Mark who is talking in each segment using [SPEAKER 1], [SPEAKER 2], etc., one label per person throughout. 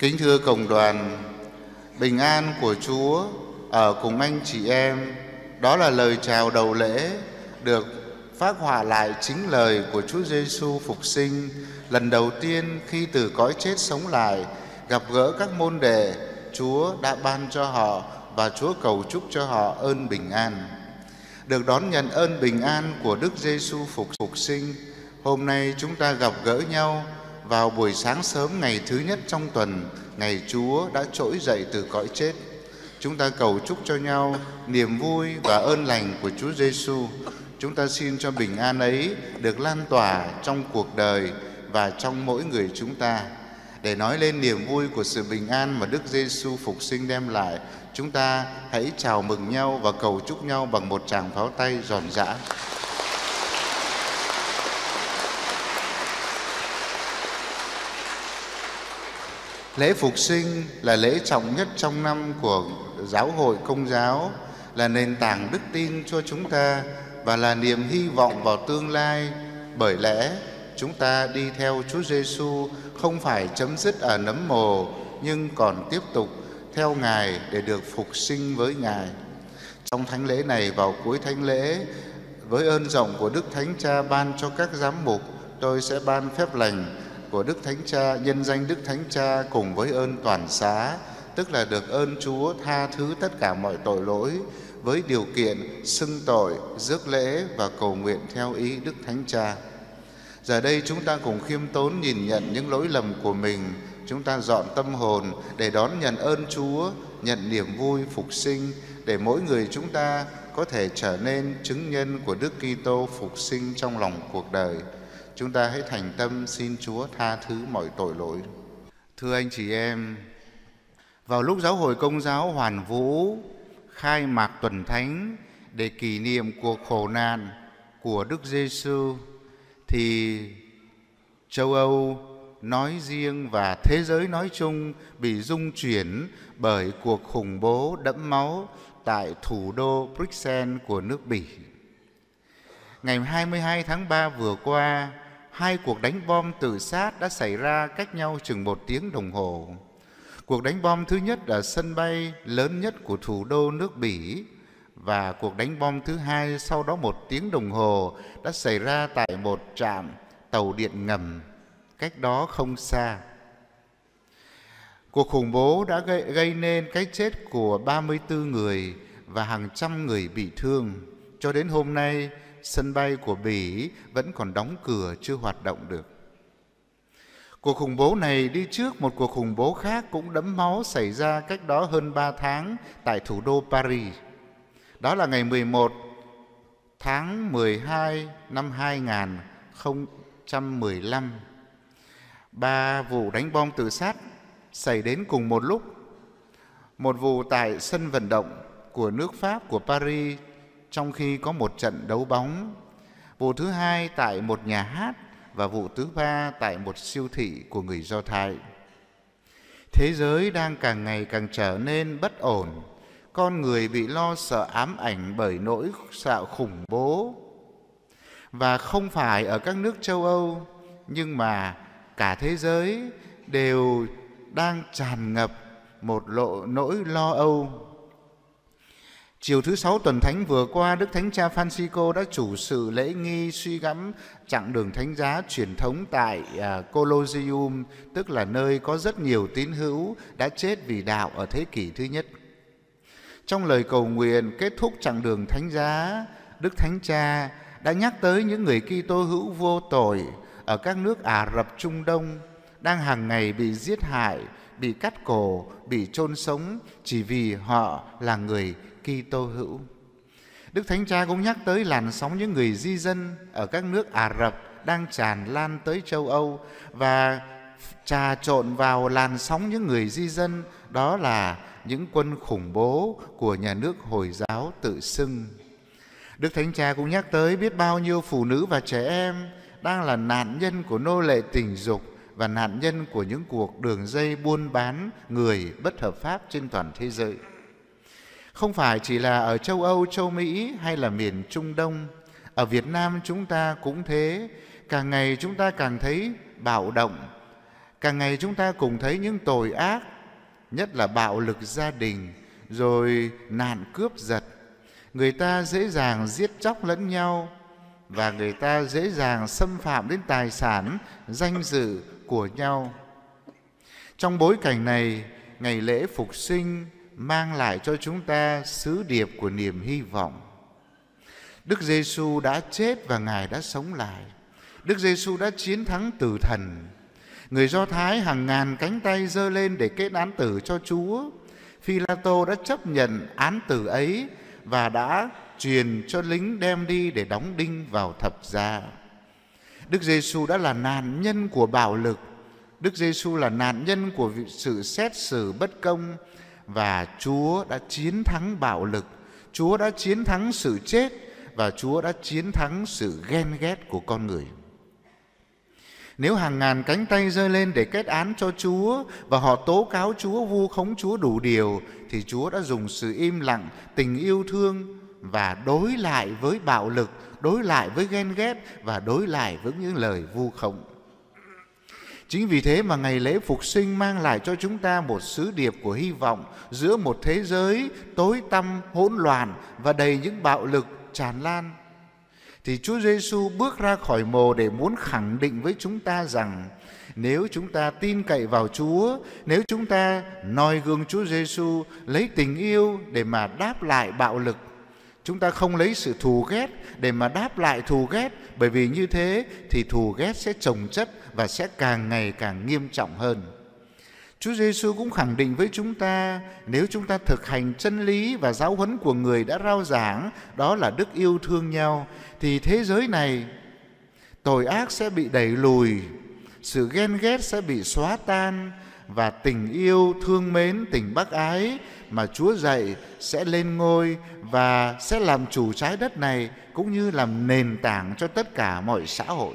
[SPEAKER 1] Kính thưa cộng đoàn, bình an của Chúa ở cùng anh chị em, đó là lời chào đầu lễ được phát họa lại chính lời của Chúa Giêsu phục sinh lần đầu tiên khi từ cõi chết sống lại, gặp gỡ các môn đệ, Chúa đã ban cho họ và Chúa cầu chúc cho họ ơn bình an. Được đón nhận ơn bình an của Đức Giêsu phục phục sinh, hôm nay chúng ta gặp gỡ nhau vào buổi sáng sớm ngày thứ nhất trong tuần, ngày Chúa đã trỗi dậy từ cõi chết. Chúng ta cầu chúc cho nhau niềm vui và ơn lành của Chúa Giêsu. Chúng ta xin cho bình an ấy được lan tỏa trong cuộc đời và trong mỗi người chúng ta. Để nói lên niềm vui của sự bình an mà Đức Giêsu phục sinh đem lại, chúng ta hãy chào mừng nhau và cầu chúc nhau bằng một tràng pháo tay giòn giã. Lễ Phục sinh là lễ trọng nhất trong năm của giáo hội công giáo, là nền tảng đức tin cho chúng ta và là niềm hy vọng vào tương lai. Bởi lẽ chúng ta đi theo Chúa Giêsu không phải chấm dứt ở nấm mồ nhưng còn tiếp tục theo Ngài để được phục sinh với Ngài. Trong thánh lễ này vào cuối thánh lễ, với ơn rộng của Đức Thánh Cha ban cho các giám mục, tôi sẽ ban phép lành của Đức Thánh Cha, nhân danh Đức Thánh Cha cùng với ơn toàn xá, tức là được ơn Chúa tha thứ tất cả mọi tội lỗi với điều kiện xưng tội, rước lễ và cầu nguyện theo ý Đức Thánh Cha. Giờ đây chúng ta cùng khiêm tốn nhìn nhận những lỗi lầm của mình, chúng ta dọn tâm hồn để đón nhận ơn Chúa, nhận niềm vui phục sinh để mỗi người chúng ta có thể trở nên chứng nhân của Đức Kitô phục sinh trong lòng cuộc đời. Chúng ta hãy thành tâm xin Chúa tha thứ mọi tội lỗi. Thưa anh chị em, vào lúc giáo hội công giáo Hoàn Vũ khai mạc tuần thánh để kỷ niệm cuộc khổ nạn của Đức Giêsu thì châu Âu nói riêng và thế giới nói chung bị rung chuyển bởi cuộc khủng bố đẫm máu tại thủ đô Bruxelles của nước Bỉ. Ngày 22 tháng 3 vừa qua, hai cuộc đánh bom tự sát đã xảy ra cách nhau chừng một tiếng đồng hồ. Cuộc đánh bom thứ nhất ở sân bay lớn nhất của thủ đô nước Bỉ và cuộc đánh bom thứ hai sau đó một tiếng đồng hồ đã xảy ra tại một trạm tàu điện ngầm cách đó không xa. Cuộc khủng bố đã gây, gây nên cái chết của 34 người và hàng trăm người bị thương. Cho đến hôm nay, sân bay của Bỉ vẫn còn đóng cửa chưa hoạt động được. Cuộc khủng bố này đi trước một cuộc khủng bố khác cũng đẫm máu xảy ra cách đó hơn 3 tháng tại thủ đô Paris. Đó là ngày 11 tháng 12 năm 2015. Ba vụ đánh bom tự sát xảy đến cùng một lúc. Một vụ tại sân vận động của nước Pháp của Paris trong khi có một trận đấu bóng, vụ thứ hai tại một nhà hát và vụ thứ ba tại một siêu thị của người Do Thái. Thế giới đang càng ngày càng trở nên bất ổn, con người bị lo sợ ám ảnh bởi nỗi sợ khủng bố và không phải ở các nước châu Âu nhưng mà cả thế giới đều đang tràn ngập một lộ nỗi lo âu Chiều thứ sáu tuần thánh vừa qua, Đức Thánh Cha Francisco đã chủ sự lễ nghi suy gẫm chặng đường thánh giá truyền thống tại à, Colosseum, tức là nơi có rất nhiều tín hữu đã chết vì đạo ở thế kỷ thứ nhất. Trong lời cầu nguyện kết thúc chặng đường thánh giá, Đức Thánh Cha đã nhắc tới những người Kitô hữu vô tội ở các nước Ả Rập Trung Đông đang hàng ngày bị giết hại, bị cắt cổ, bị chôn sống chỉ vì họ là người Kitô hữu. Đức Thánh Cha cũng nhắc tới làn sóng những người di dân ở các nước Ả Rập đang tràn lan tới châu Âu và trà trộn vào làn sóng những người di dân đó là những quân khủng bố của nhà nước Hồi giáo tự xưng. Đức Thánh Cha cũng nhắc tới biết bao nhiêu phụ nữ và trẻ em đang là nạn nhân của nô lệ tình dục và nạn nhân của những cuộc đường dây buôn bán người bất hợp pháp trên toàn thế giới. Không phải chỉ là ở châu Âu, châu Mỹ hay là miền Trung Đông, ở Việt Nam chúng ta cũng thế, càng ngày chúng ta càng thấy bạo động, càng ngày chúng ta cùng thấy những tội ác, nhất là bạo lực gia đình, rồi nạn cướp giật. Người ta dễ dàng giết chóc lẫn nhau và người ta dễ dàng xâm phạm đến tài sản, danh dự của nhau. Trong bối cảnh này, ngày lễ phục sinh mang lại cho chúng ta sứ điệp của niềm hy vọng. Đức Giêsu đã chết và Ngài đã sống lại. Đức Giêsu đã chiến thắng tử thần. Người Do Thái hàng ngàn cánh tay giơ lên để kết án tử cho Chúa. Phi-la-tô đã chấp nhận án tử ấy và đã truyền cho lính đem đi để đóng đinh vào thập giá. Đức Giêsu đã là nạn nhân của bạo lực. Đức Giêsu là nạn nhân của sự xét xử bất công và Chúa đã chiến thắng bạo lực, Chúa đã chiến thắng sự chết và Chúa đã chiến thắng sự ghen ghét của con người. Nếu hàng ngàn cánh tay giơ lên để kết án cho Chúa và họ tố cáo Chúa vu khống Chúa đủ điều thì Chúa đã dùng sự im lặng, tình yêu thương và đối lại với bạo lực, đối lại với ghen ghét và đối lại với những lời vu khống. Chính vì thế mà ngày lễ phục sinh mang lại cho chúng ta một sứ điệp của hy vọng giữa một thế giới tối tăm, hỗn loạn và đầy những bạo lực tràn lan. Thì Chúa Giêsu bước ra khỏi mồ để muốn khẳng định với chúng ta rằng nếu chúng ta tin cậy vào Chúa, nếu chúng ta noi gương Chúa Giêsu lấy tình yêu để mà đáp lại bạo lực Chúng ta không lấy sự thù ghét để mà đáp lại thù ghét bởi vì như thế thì thù ghét sẽ trồng chất và sẽ càng ngày càng nghiêm trọng hơn. Chúa Giêsu cũng khẳng định với chúng ta nếu chúng ta thực hành chân lý và giáo huấn của người đã rao giảng đó là đức yêu thương nhau thì thế giới này tội ác sẽ bị đẩy lùi, sự ghen ghét sẽ bị xóa tan, và tình yêu thương mến tình bác ái mà Chúa dạy sẽ lên ngôi và sẽ làm chủ trái đất này cũng như làm nền tảng cho tất cả mọi xã hội.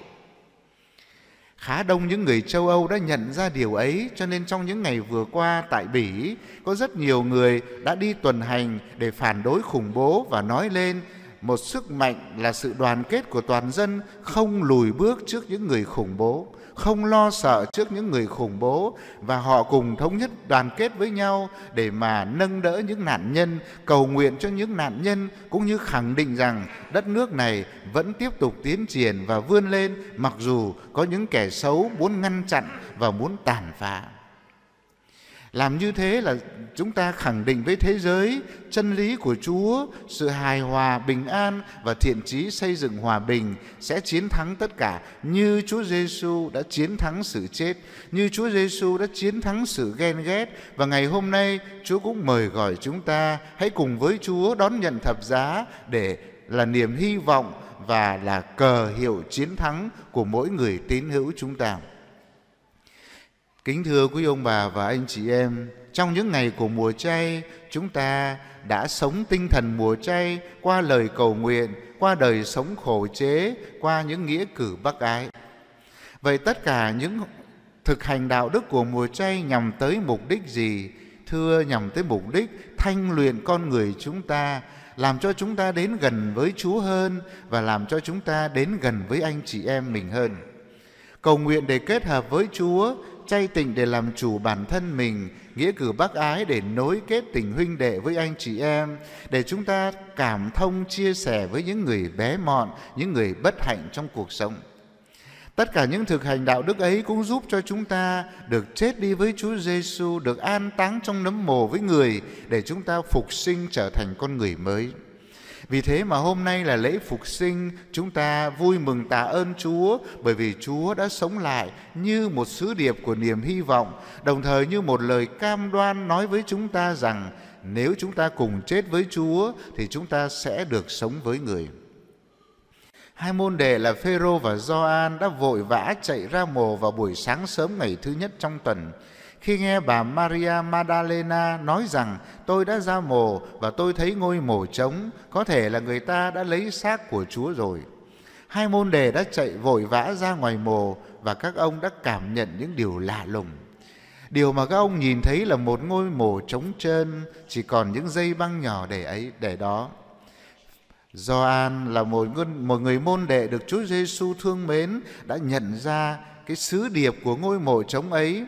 [SPEAKER 1] Khá đông những người châu Âu đã nhận ra điều ấy cho nên trong những ngày vừa qua tại Bỉ có rất nhiều người đã đi tuần hành để phản đối khủng bố và nói lên một sức mạnh là sự đoàn kết của toàn dân không lùi bước trước những người khủng bố không lo sợ trước những người khủng bố và họ cùng thống nhất đoàn kết với nhau để mà nâng đỡ những nạn nhân, cầu nguyện cho những nạn nhân cũng như khẳng định rằng đất nước này vẫn tiếp tục tiến triển và vươn lên mặc dù có những kẻ xấu muốn ngăn chặn và muốn tàn phá làm như thế là chúng ta khẳng định với thế giới chân lý của chúa sự hài hòa bình an và thiện trí xây dựng hòa bình sẽ chiến thắng tất cả như chúa giêsu đã chiến thắng sự chết như chúa giêsu đã chiến thắng sự ghen ghét và ngày hôm nay chúa cũng mời gọi chúng ta hãy cùng với chúa đón nhận thập giá để là niềm hy vọng và là cờ hiệu chiến thắng của mỗi người tín hữu chúng ta Kính thưa quý ông bà và anh chị em, trong những ngày của mùa chay, chúng ta đã sống tinh thần mùa chay qua lời cầu nguyện, qua đời sống khổ chế, qua những nghĩa cử bác ái. Vậy tất cả những thực hành đạo đức của mùa chay nhằm tới mục đích gì? Thưa nhằm tới mục đích thanh luyện con người chúng ta, làm cho chúng ta đến gần với Chúa hơn và làm cho chúng ta đến gần với anh chị em mình hơn. Cầu nguyện để kết hợp với Chúa chay tình để làm chủ bản thân mình, nghĩa cử bác ái để nối kết tình huynh đệ với anh chị em, để chúng ta cảm thông chia sẻ với những người bé mọn, những người bất hạnh trong cuộc sống. Tất cả những thực hành đạo đức ấy cũng giúp cho chúng ta được chết đi với Chúa Giêsu, được an táng trong nấm mồ với người để chúng ta phục sinh trở thành con người mới. Vì thế mà hôm nay là lễ phục sinh, chúng ta vui mừng tạ ơn Chúa bởi vì Chúa đã sống lại như một sứ điệp của niềm hy vọng, đồng thời như một lời cam đoan nói với chúng ta rằng nếu chúng ta cùng chết với Chúa thì chúng ta sẽ được sống với người. Hai môn đệ là Phêrô và Gioan đã vội vã chạy ra mồ vào buổi sáng sớm ngày thứ nhất trong tuần khi nghe bà Maria Madalena nói rằng tôi đã ra mồ và tôi thấy ngôi mồ trống, có thể là người ta đã lấy xác của Chúa rồi. Hai môn đề đã chạy vội vã ra ngoài mồ và các ông đã cảm nhận những điều lạ lùng. Điều mà các ông nhìn thấy là một ngôi mồ trống trơn, chỉ còn những dây băng nhỏ để ấy để đó. Gioan là một người, một người môn đệ được Chúa Giêsu thương mến đã nhận ra cái sứ điệp của ngôi mộ trống ấy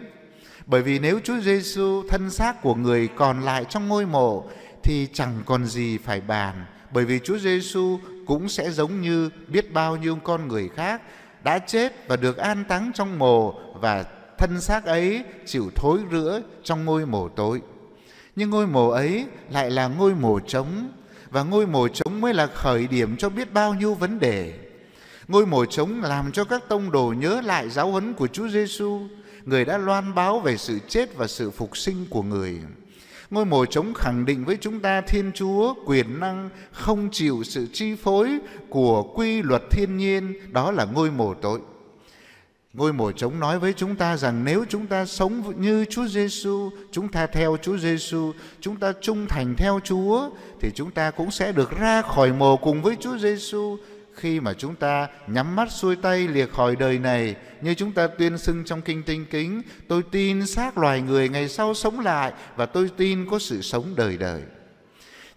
[SPEAKER 1] bởi vì nếu Chúa Giêsu thân xác của người còn lại trong ngôi mộ thì chẳng còn gì phải bàn, bởi vì Chúa Giêsu cũng sẽ giống như biết bao nhiêu con người khác đã chết và được an táng trong mồ và thân xác ấy chịu thối rữa trong ngôi mộ tối. Nhưng ngôi mộ ấy lại là ngôi mộ trống và ngôi mộ trống mới là khởi điểm cho biết bao nhiêu vấn đề. Ngôi mộ trống làm cho các tông đồ nhớ lại giáo huấn của Chúa Giêsu người đã loan báo về sự chết và sự phục sinh của người. Ngôi mộ trống khẳng định với chúng ta Thiên Chúa quyền năng không chịu sự chi phối của quy luật thiên nhiên, đó là ngôi mộ tội. Ngôi mộ trống nói với chúng ta rằng nếu chúng ta sống như Chúa Giêsu, chúng ta theo Chúa Giêsu, chúng ta trung thành theo Chúa thì chúng ta cũng sẽ được ra khỏi mồ cùng với Chúa Giêsu, khi mà chúng ta nhắm mắt xuôi tay liệt khỏi đời này như chúng ta tuyên xưng trong kinh tinh kính tôi tin xác loài người ngày sau sống lại và tôi tin có sự sống đời đời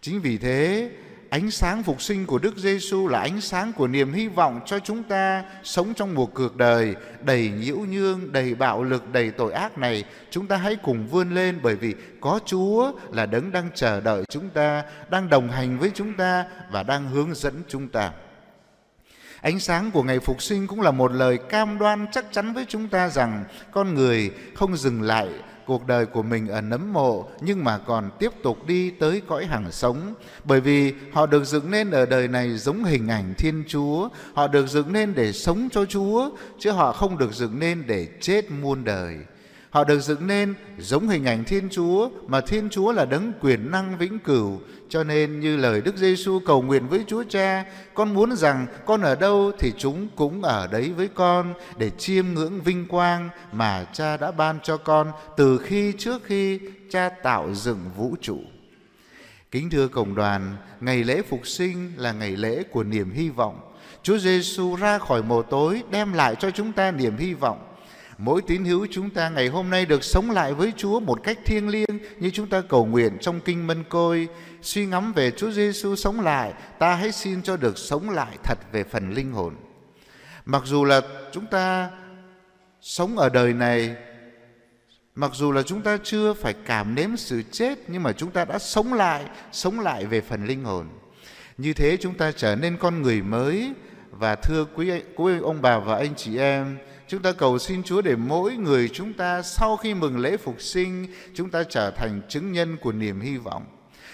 [SPEAKER 1] chính vì thế ánh sáng phục sinh của Đức Giêsu là ánh sáng của niềm hy vọng cho chúng ta sống trong một cuộc đời đầy nhiễu nhương, đầy bạo lực, đầy tội ác này. Chúng ta hãy cùng vươn lên bởi vì có Chúa là đấng đang chờ đợi chúng ta, đang đồng hành với chúng ta và đang hướng dẫn chúng ta. Ánh sáng của ngày phục sinh cũng là một lời cam đoan chắc chắn với chúng ta rằng con người không dừng lại cuộc đời của mình ở nấm mộ nhưng mà còn tiếp tục đi tới cõi hàng sống bởi vì họ được dựng nên ở đời này giống hình ảnh Thiên Chúa, họ được dựng nên để sống cho Chúa chứ họ không được dựng nên để chết muôn đời. Họ được dựng nên giống hình ảnh Thiên Chúa mà Thiên Chúa là đấng quyền năng vĩnh cửu. Cho nên như lời Đức Giêsu cầu nguyện với Chúa Cha, con muốn rằng con ở đâu thì chúng cũng ở đấy với con để chiêm ngưỡng vinh quang mà Cha đã ban cho con từ khi trước khi Cha tạo dựng vũ trụ. Kính thưa cộng đoàn, ngày lễ phục sinh là ngày lễ của niềm hy vọng. Chúa Giêsu ra khỏi mồ tối đem lại cho chúng ta niềm hy vọng mỗi tín hữu chúng ta ngày hôm nay được sống lại với Chúa một cách thiêng liêng như chúng ta cầu nguyện trong kinh Mân Côi, suy ngẫm về Chúa Giêsu sống lại, ta hãy xin cho được sống lại thật về phần linh hồn. Mặc dù là chúng ta sống ở đời này Mặc dù là chúng ta chưa phải cảm nếm sự chết nhưng mà chúng ta đã sống lại, sống lại về phần linh hồn. Như thế chúng ta trở nên con người mới và thưa quý, quý ông bà và anh chị em, Chúng ta cầu xin Chúa để mỗi người chúng ta sau khi mừng lễ phục sinh, chúng ta trở thành chứng nhân của niềm hy vọng.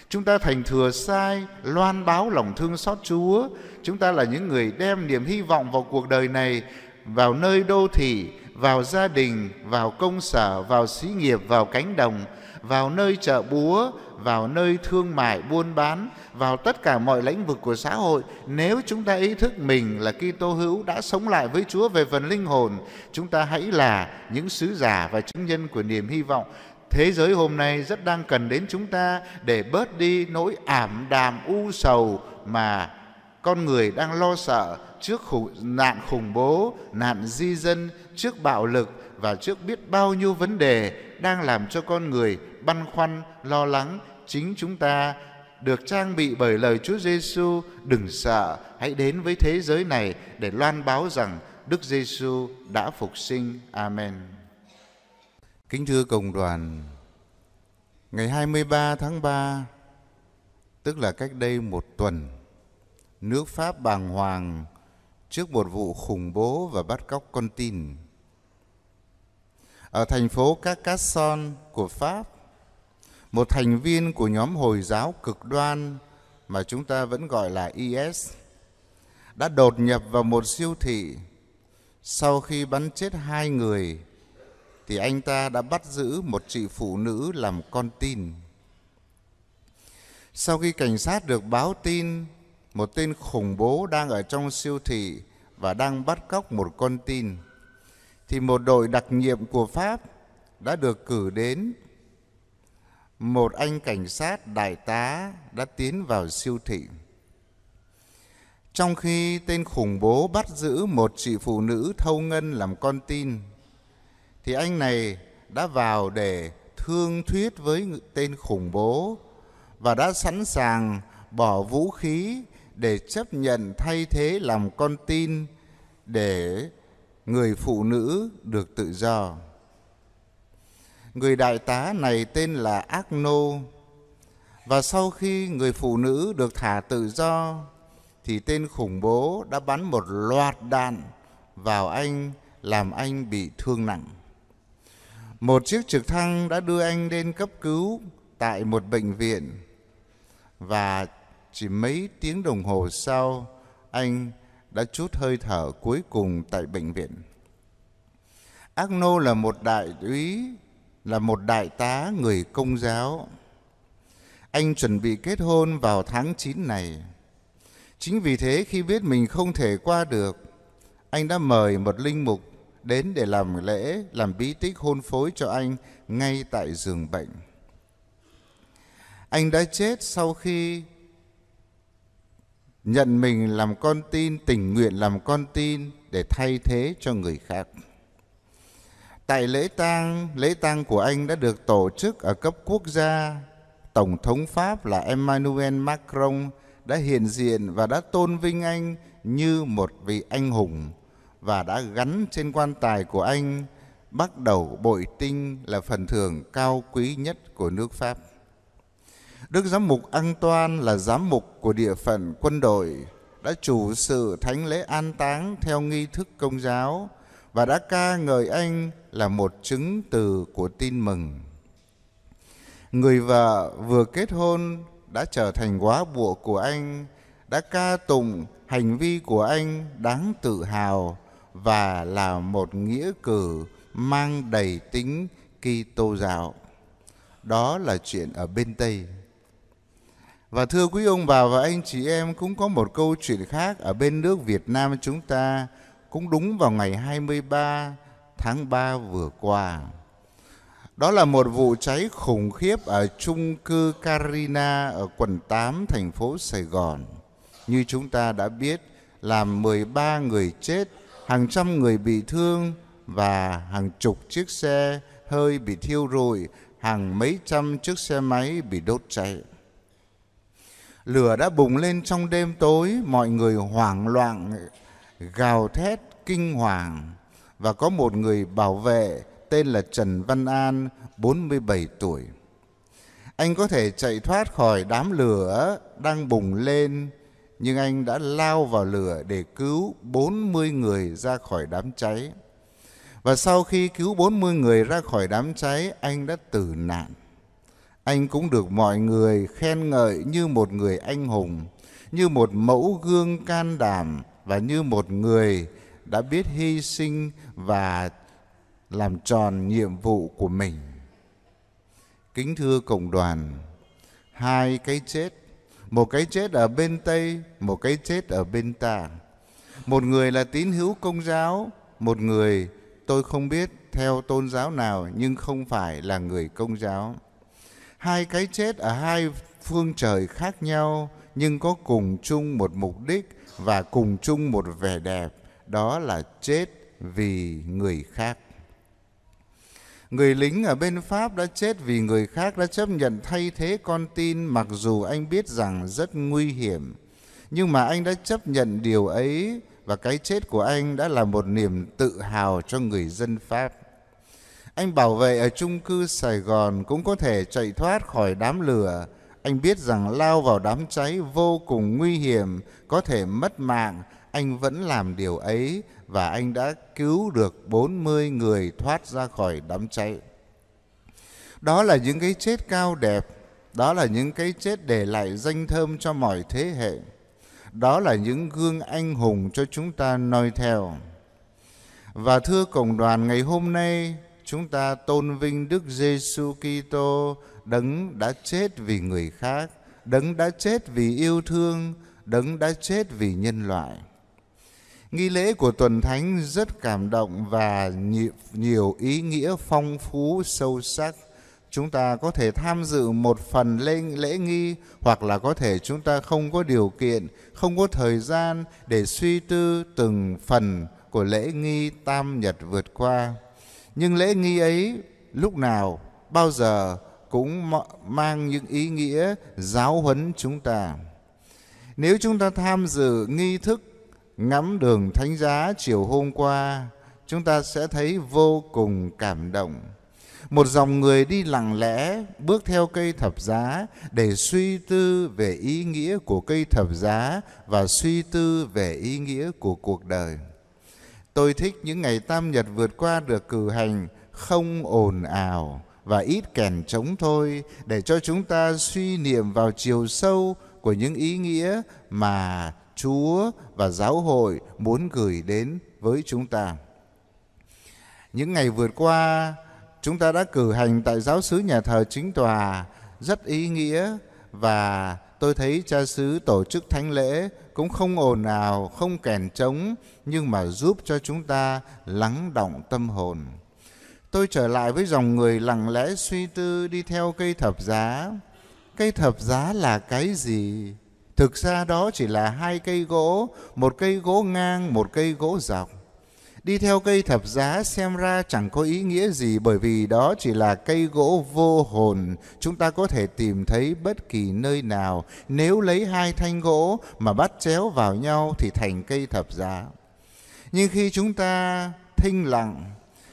[SPEAKER 1] Chúng ta thành thừa sai, loan báo lòng thương xót Chúa. Chúng ta là những người đem niềm hy vọng vào cuộc đời này, vào nơi đô thị, vào gia đình, vào công sở, vào xí nghiệp, vào cánh đồng, vào nơi chợ búa, vào nơi thương mại buôn bán vào tất cả mọi lĩnh vực của xã hội nếu chúng ta ý thức mình là Kitô hữu đã sống lại với Chúa về phần linh hồn chúng ta hãy là những sứ giả và chứng nhân của niềm hy vọng thế giới hôm nay rất đang cần đến chúng ta để bớt đi nỗi ảm đạm u sầu mà con người đang lo sợ trước khủng, nạn khủng bố, nạn di dân, trước bạo lực và trước biết bao nhiêu vấn đề đang làm cho con người băn khoăn, lo lắng chính chúng ta được trang bị bởi lời Chúa Giêsu, đừng sợ, hãy đến với thế giới này để loan báo rằng Đức Giêsu đã phục sinh. Amen. Kính thưa cộng đoàn, ngày 23 tháng 3, tức là cách đây một tuần, nước Pháp bàng hoàng trước một vụ khủng bố và bắt cóc con tin. Ở thành phố Carcassonne của Pháp, một thành viên của nhóm Hồi giáo cực đoan mà chúng ta vẫn gọi là IS, đã đột nhập vào một siêu thị. Sau khi bắn chết hai người, thì anh ta đã bắt giữ một chị phụ nữ làm con tin. Sau khi cảnh sát được báo tin, một tên khủng bố đang ở trong siêu thị và đang bắt cóc một con tin, thì một đội đặc nhiệm của Pháp đã được cử đến một anh cảnh sát đại tá đã tiến vào siêu thị. Trong khi tên khủng bố bắt giữ một chị phụ nữ thâu ngân làm con tin, thì anh này đã vào để thương thuyết với tên khủng bố và đã sẵn sàng bỏ vũ khí để chấp nhận thay thế làm con tin để người phụ nữ được tự do người đại tá này tên là Ác Và sau khi người phụ nữ được thả tự do, thì tên khủng bố đã bắn một loạt đạn vào anh, làm anh bị thương nặng. Một chiếc trực thăng đã đưa anh lên cấp cứu tại một bệnh viện và chỉ mấy tiếng đồng hồ sau anh đã chút hơi thở cuối cùng tại bệnh viện. Agno là một đại úy là một đại tá người công giáo. Anh chuẩn bị kết hôn vào tháng 9 này. Chính vì thế khi biết mình không thể qua được, anh đã mời một linh mục đến để làm lễ, làm bí tích hôn phối cho anh ngay tại giường bệnh. Anh đã chết sau khi nhận mình làm con tin, tình nguyện làm con tin để thay thế cho người khác. Tại lễ tang, lễ tang của anh đã được tổ chức ở cấp quốc gia. Tổng thống Pháp là Emmanuel Macron đã hiện diện và đã tôn vinh anh như một vị anh hùng và đã gắn trên quan tài của anh bắt đầu bội tinh là phần thưởng cao quý nhất của nước Pháp. Đức Giám mục Antoine là giám mục của địa phận quân đội, đã chủ sự thánh lễ an táng theo nghi thức công giáo và đã ca ngợi anh là một chứng từ của tin mừng. Người vợ vừa kết hôn đã trở thành quá bụa của anh, đã ca tụng hành vi của anh đáng tự hào và là một nghĩa cử mang đầy tính kỳ tô giáo. Đó là chuyện ở bên Tây. Và thưa quý ông bà và anh chị em cũng có một câu chuyện khác ở bên nước Việt Nam chúng ta cũng đúng vào ngày 23 tháng 3 vừa qua. Đó là một vụ cháy khủng khiếp ở trung cư Carina ở quận 8 thành phố Sài Gòn. Như chúng ta đã biết, làm 13 người chết, hàng trăm người bị thương và hàng chục chiếc xe hơi bị thiêu rụi, hàng mấy trăm chiếc xe máy bị đốt cháy. Lửa đã bùng lên trong đêm tối, mọi người hoảng loạn, gào thét, kinh hoàng và có một người bảo vệ tên là Trần Văn An, 47 tuổi. Anh có thể chạy thoát khỏi đám lửa đang bùng lên, nhưng anh đã lao vào lửa để cứu 40 người ra khỏi đám cháy. Và sau khi cứu 40 người ra khỏi đám cháy, anh đã tử nạn. Anh cũng được mọi người khen ngợi như một người anh hùng, như một mẫu gương can đảm và như một người đã biết hy sinh và làm tròn nhiệm vụ của mình. Kính thưa cộng đoàn, hai cái chết, một cái chết ở bên Tây, một cái chết ở bên ta. Một người là tín hữu công giáo, một người tôi không biết theo tôn giáo nào nhưng không phải là người công giáo. Hai cái chết ở hai phương trời khác nhau nhưng có cùng chung một mục đích và cùng chung một vẻ đẹp đó là chết vì người khác. Người lính ở bên Pháp đã chết vì người khác đã chấp nhận thay thế con tin mặc dù anh biết rằng rất nguy hiểm. Nhưng mà anh đã chấp nhận điều ấy và cái chết của anh đã là một niềm tự hào cho người dân Pháp. Anh bảo vệ ở chung cư Sài Gòn cũng có thể chạy thoát khỏi đám lửa. Anh biết rằng lao vào đám cháy vô cùng nguy hiểm, có thể mất mạng, anh vẫn làm điều ấy và anh đã cứu được 40 người thoát ra khỏi đám cháy. Đó là những cái chết cao đẹp, đó là những cái chết để lại danh thơm cho mọi thế hệ. Đó là những gương anh hùng cho chúng ta noi theo. Và thưa cộng đoàn ngày hôm nay, chúng ta tôn vinh Đức Giêsu Kitô đấng đã chết vì người khác, đấng đã chết vì yêu thương, đấng đã chết vì nhân loại. Nghi lễ của tuần thánh rất cảm động và nhiều ý nghĩa phong phú sâu sắc. Chúng ta có thể tham dự một phần lễ, lễ nghi hoặc là có thể chúng ta không có điều kiện, không có thời gian để suy tư từng phần của lễ nghi tam nhật vượt qua. Nhưng lễ nghi ấy lúc nào, bao giờ cũng mang những ý nghĩa giáo huấn chúng ta. Nếu chúng ta tham dự nghi thức ngắm đường thánh giá chiều hôm qua chúng ta sẽ thấy vô cùng cảm động một dòng người đi lặng lẽ bước theo cây thập giá để suy tư về ý nghĩa của cây thập giá và suy tư về ý nghĩa của cuộc đời tôi thích những ngày tam nhật vượt qua được cử hành không ồn ào và ít kèn trống thôi để cho chúng ta suy niệm vào chiều sâu của những ý nghĩa mà Chúa và giáo hội muốn gửi đến với chúng ta. Những ngày vượt qua, chúng ta đã cử hành tại giáo xứ nhà thờ chính tòa rất ý nghĩa và tôi thấy cha xứ tổ chức thánh lễ cũng không ồn ào, không kèn trống nhưng mà giúp cho chúng ta lắng động tâm hồn. Tôi trở lại với dòng người lặng lẽ suy tư đi theo cây thập giá. Cây thập giá là cái gì? Thực ra đó chỉ là hai cây gỗ, một cây gỗ ngang, một cây gỗ dọc. Đi theo cây thập giá xem ra chẳng có ý nghĩa gì bởi vì đó chỉ là cây gỗ vô hồn. Chúng ta có thể tìm thấy bất kỳ nơi nào. Nếu lấy hai thanh gỗ mà bắt chéo vào nhau thì thành cây thập giá. Nhưng khi chúng ta thinh lặng,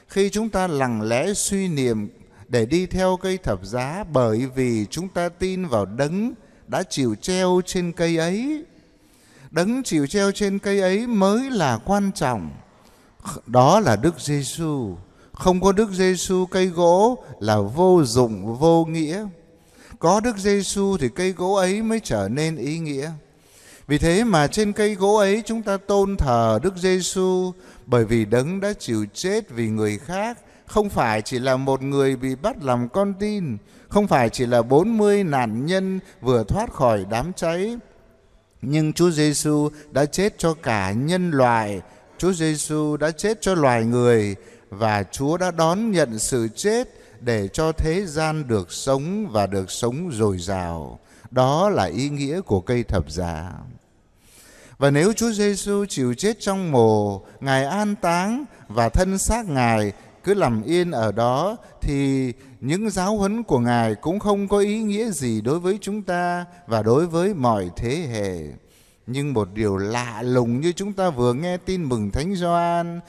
[SPEAKER 1] khi chúng ta lặng lẽ suy niệm để đi theo cây thập giá bởi vì chúng ta tin vào đấng đã chịu treo trên cây ấy đấng chịu treo trên cây ấy mới là quan trọng đó là đức giêsu không có đức giêsu cây gỗ là vô dụng vô nghĩa có đức giêsu thì cây gỗ ấy mới trở nên ý nghĩa vì thế mà trên cây gỗ ấy chúng ta tôn thờ Đức Giêsu bởi vì đấng đã chịu chết vì người khác không phải chỉ là một người bị bắt làm con tin, không phải chỉ là 40 nạn nhân vừa thoát khỏi đám cháy. Nhưng Chúa Giêsu đã chết cho cả nhân loại, Chúa Giêsu đã chết cho loài người và Chúa đã đón nhận sự chết để cho thế gian được sống và được sống dồi dào. Đó là ý nghĩa của cây thập giá. Và nếu Chúa Giêsu chịu chết trong mồ, Ngài an táng và thân xác Ngài cứ nằm yên ở đó thì những giáo huấn của ngài cũng không có ý nghĩa gì đối với chúng ta và đối với mọi thế hệ nhưng một điều lạ lùng như chúng ta vừa nghe tin mừng thánh Gioan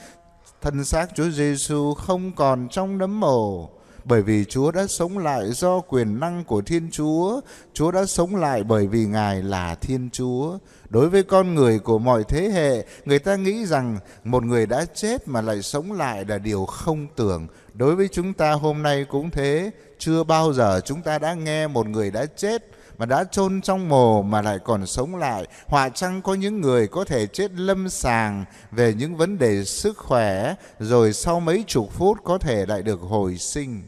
[SPEAKER 1] thân xác Chúa Giêsu không còn trong nấm mồ bởi vì Chúa đã sống lại do quyền năng của Thiên Chúa. Chúa đã sống lại bởi vì Ngài là Thiên Chúa. Đối với con người của mọi thế hệ, người ta nghĩ rằng một người đã chết mà lại sống lại là điều không tưởng. Đối với chúng ta hôm nay cũng thế, chưa bao giờ chúng ta đã nghe một người đã chết mà đã chôn trong mồ mà lại còn sống lại. Họa chăng có những người có thể chết lâm sàng về những vấn đề sức khỏe, rồi sau mấy chục phút có thể lại được hồi sinh.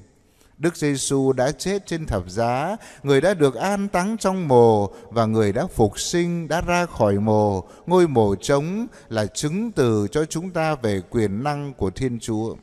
[SPEAKER 1] Đức Giêsu đã chết trên thập giá, người đã được an táng trong mồ và người đã phục sinh đã ra khỏi mồ. Ngôi mồ trống là chứng từ cho chúng ta về quyền năng của Thiên Chúa.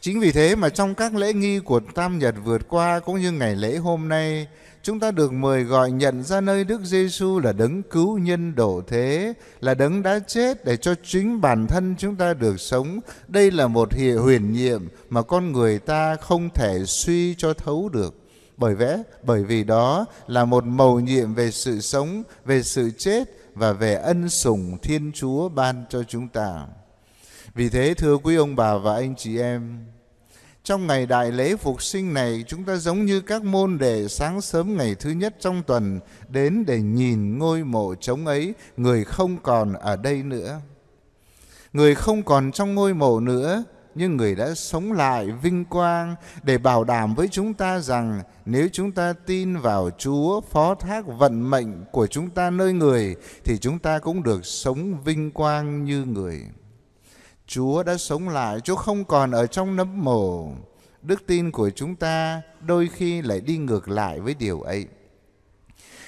[SPEAKER 1] Chính vì thế mà trong các lễ nghi của Tam Nhật vượt qua cũng như ngày lễ hôm nay, chúng ta được mời gọi nhận ra nơi Đức Giêsu là đấng cứu nhân đổ thế, là đấng đã chết để cho chính bản thân chúng ta được sống. Đây là một hiệu huyền nhiệm mà con người ta không thể suy cho thấu được. Bởi vẽ, bởi vì đó là một mầu nhiệm về sự sống, về sự chết và về ân sủng Thiên Chúa ban cho chúng ta. Vì thế thưa quý ông bà và anh chị em, trong ngày đại lễ phục sinh này, chúng ta giống như các môn đệ sáng sớm ngày thứ nhất trong tuần đến để nhìn ngôi mộ trống ấy, người không còn ở đây nữa. Người không còn trong ngôi mộ nữa, nhưng người đã sống lại vinh quang để bảo đảm với chúng ta rằng nếu chúng ta tin vào Chúa phó thác vận mệnh của chúng ta nơi người thì chúng ta cũng được sống vinh quang như người. Chúa đã sống lại, Chúa không còn ở trong nấm mồ. Đức tin của chúng ta đôi khi lại đi ngược lại với điều ấy.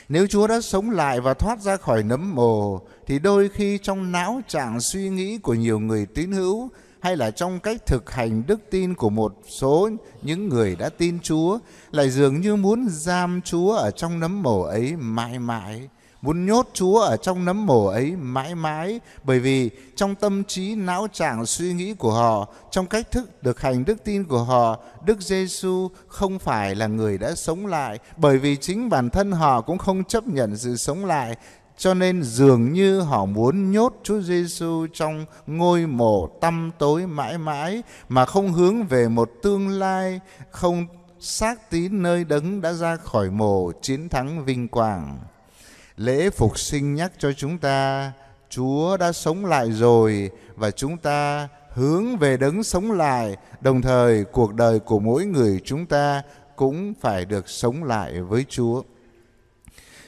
[SPEAKER 1] Nếu Chúa đã sống lại và thoát ra khỏi nấm mồ, thì đôi khi trong não trạng suy nghĩ của nhiều người tín hữu hay là trong cách thực hành đức tin của một số những người đã tin Chúa lại dường như muốn giam Chúa ở trong nấm mồ ấy mãi mãi muốn nhốt Chúa ở trong nấm mồ ấy mãi mãi bởi vì trong tâm trí não trạng suy nghĩ của họ, trong cách thức được hành đức tin của họ, Đức Giêsu không phải là người đã sống lại bởi vì chính bản thân họ cũng không chấp nhận sự sống lại cho nên dường như họ muốn nhốt Chúa Giêsu trong ngôi mộ tăm tối mãi mãi mà không hướng về một tương lai không xác tín nơi đấng đã ra khỏi mồ chiến thắng vinh quang lễ phục sinh nhắc cho chúng ta Chúa đã sống lại rồi và chúng ta hướng về đấng sống lại, đồng thời cuộc đời của mỗi người chúng ta cũng phải được sống lại với Chúa.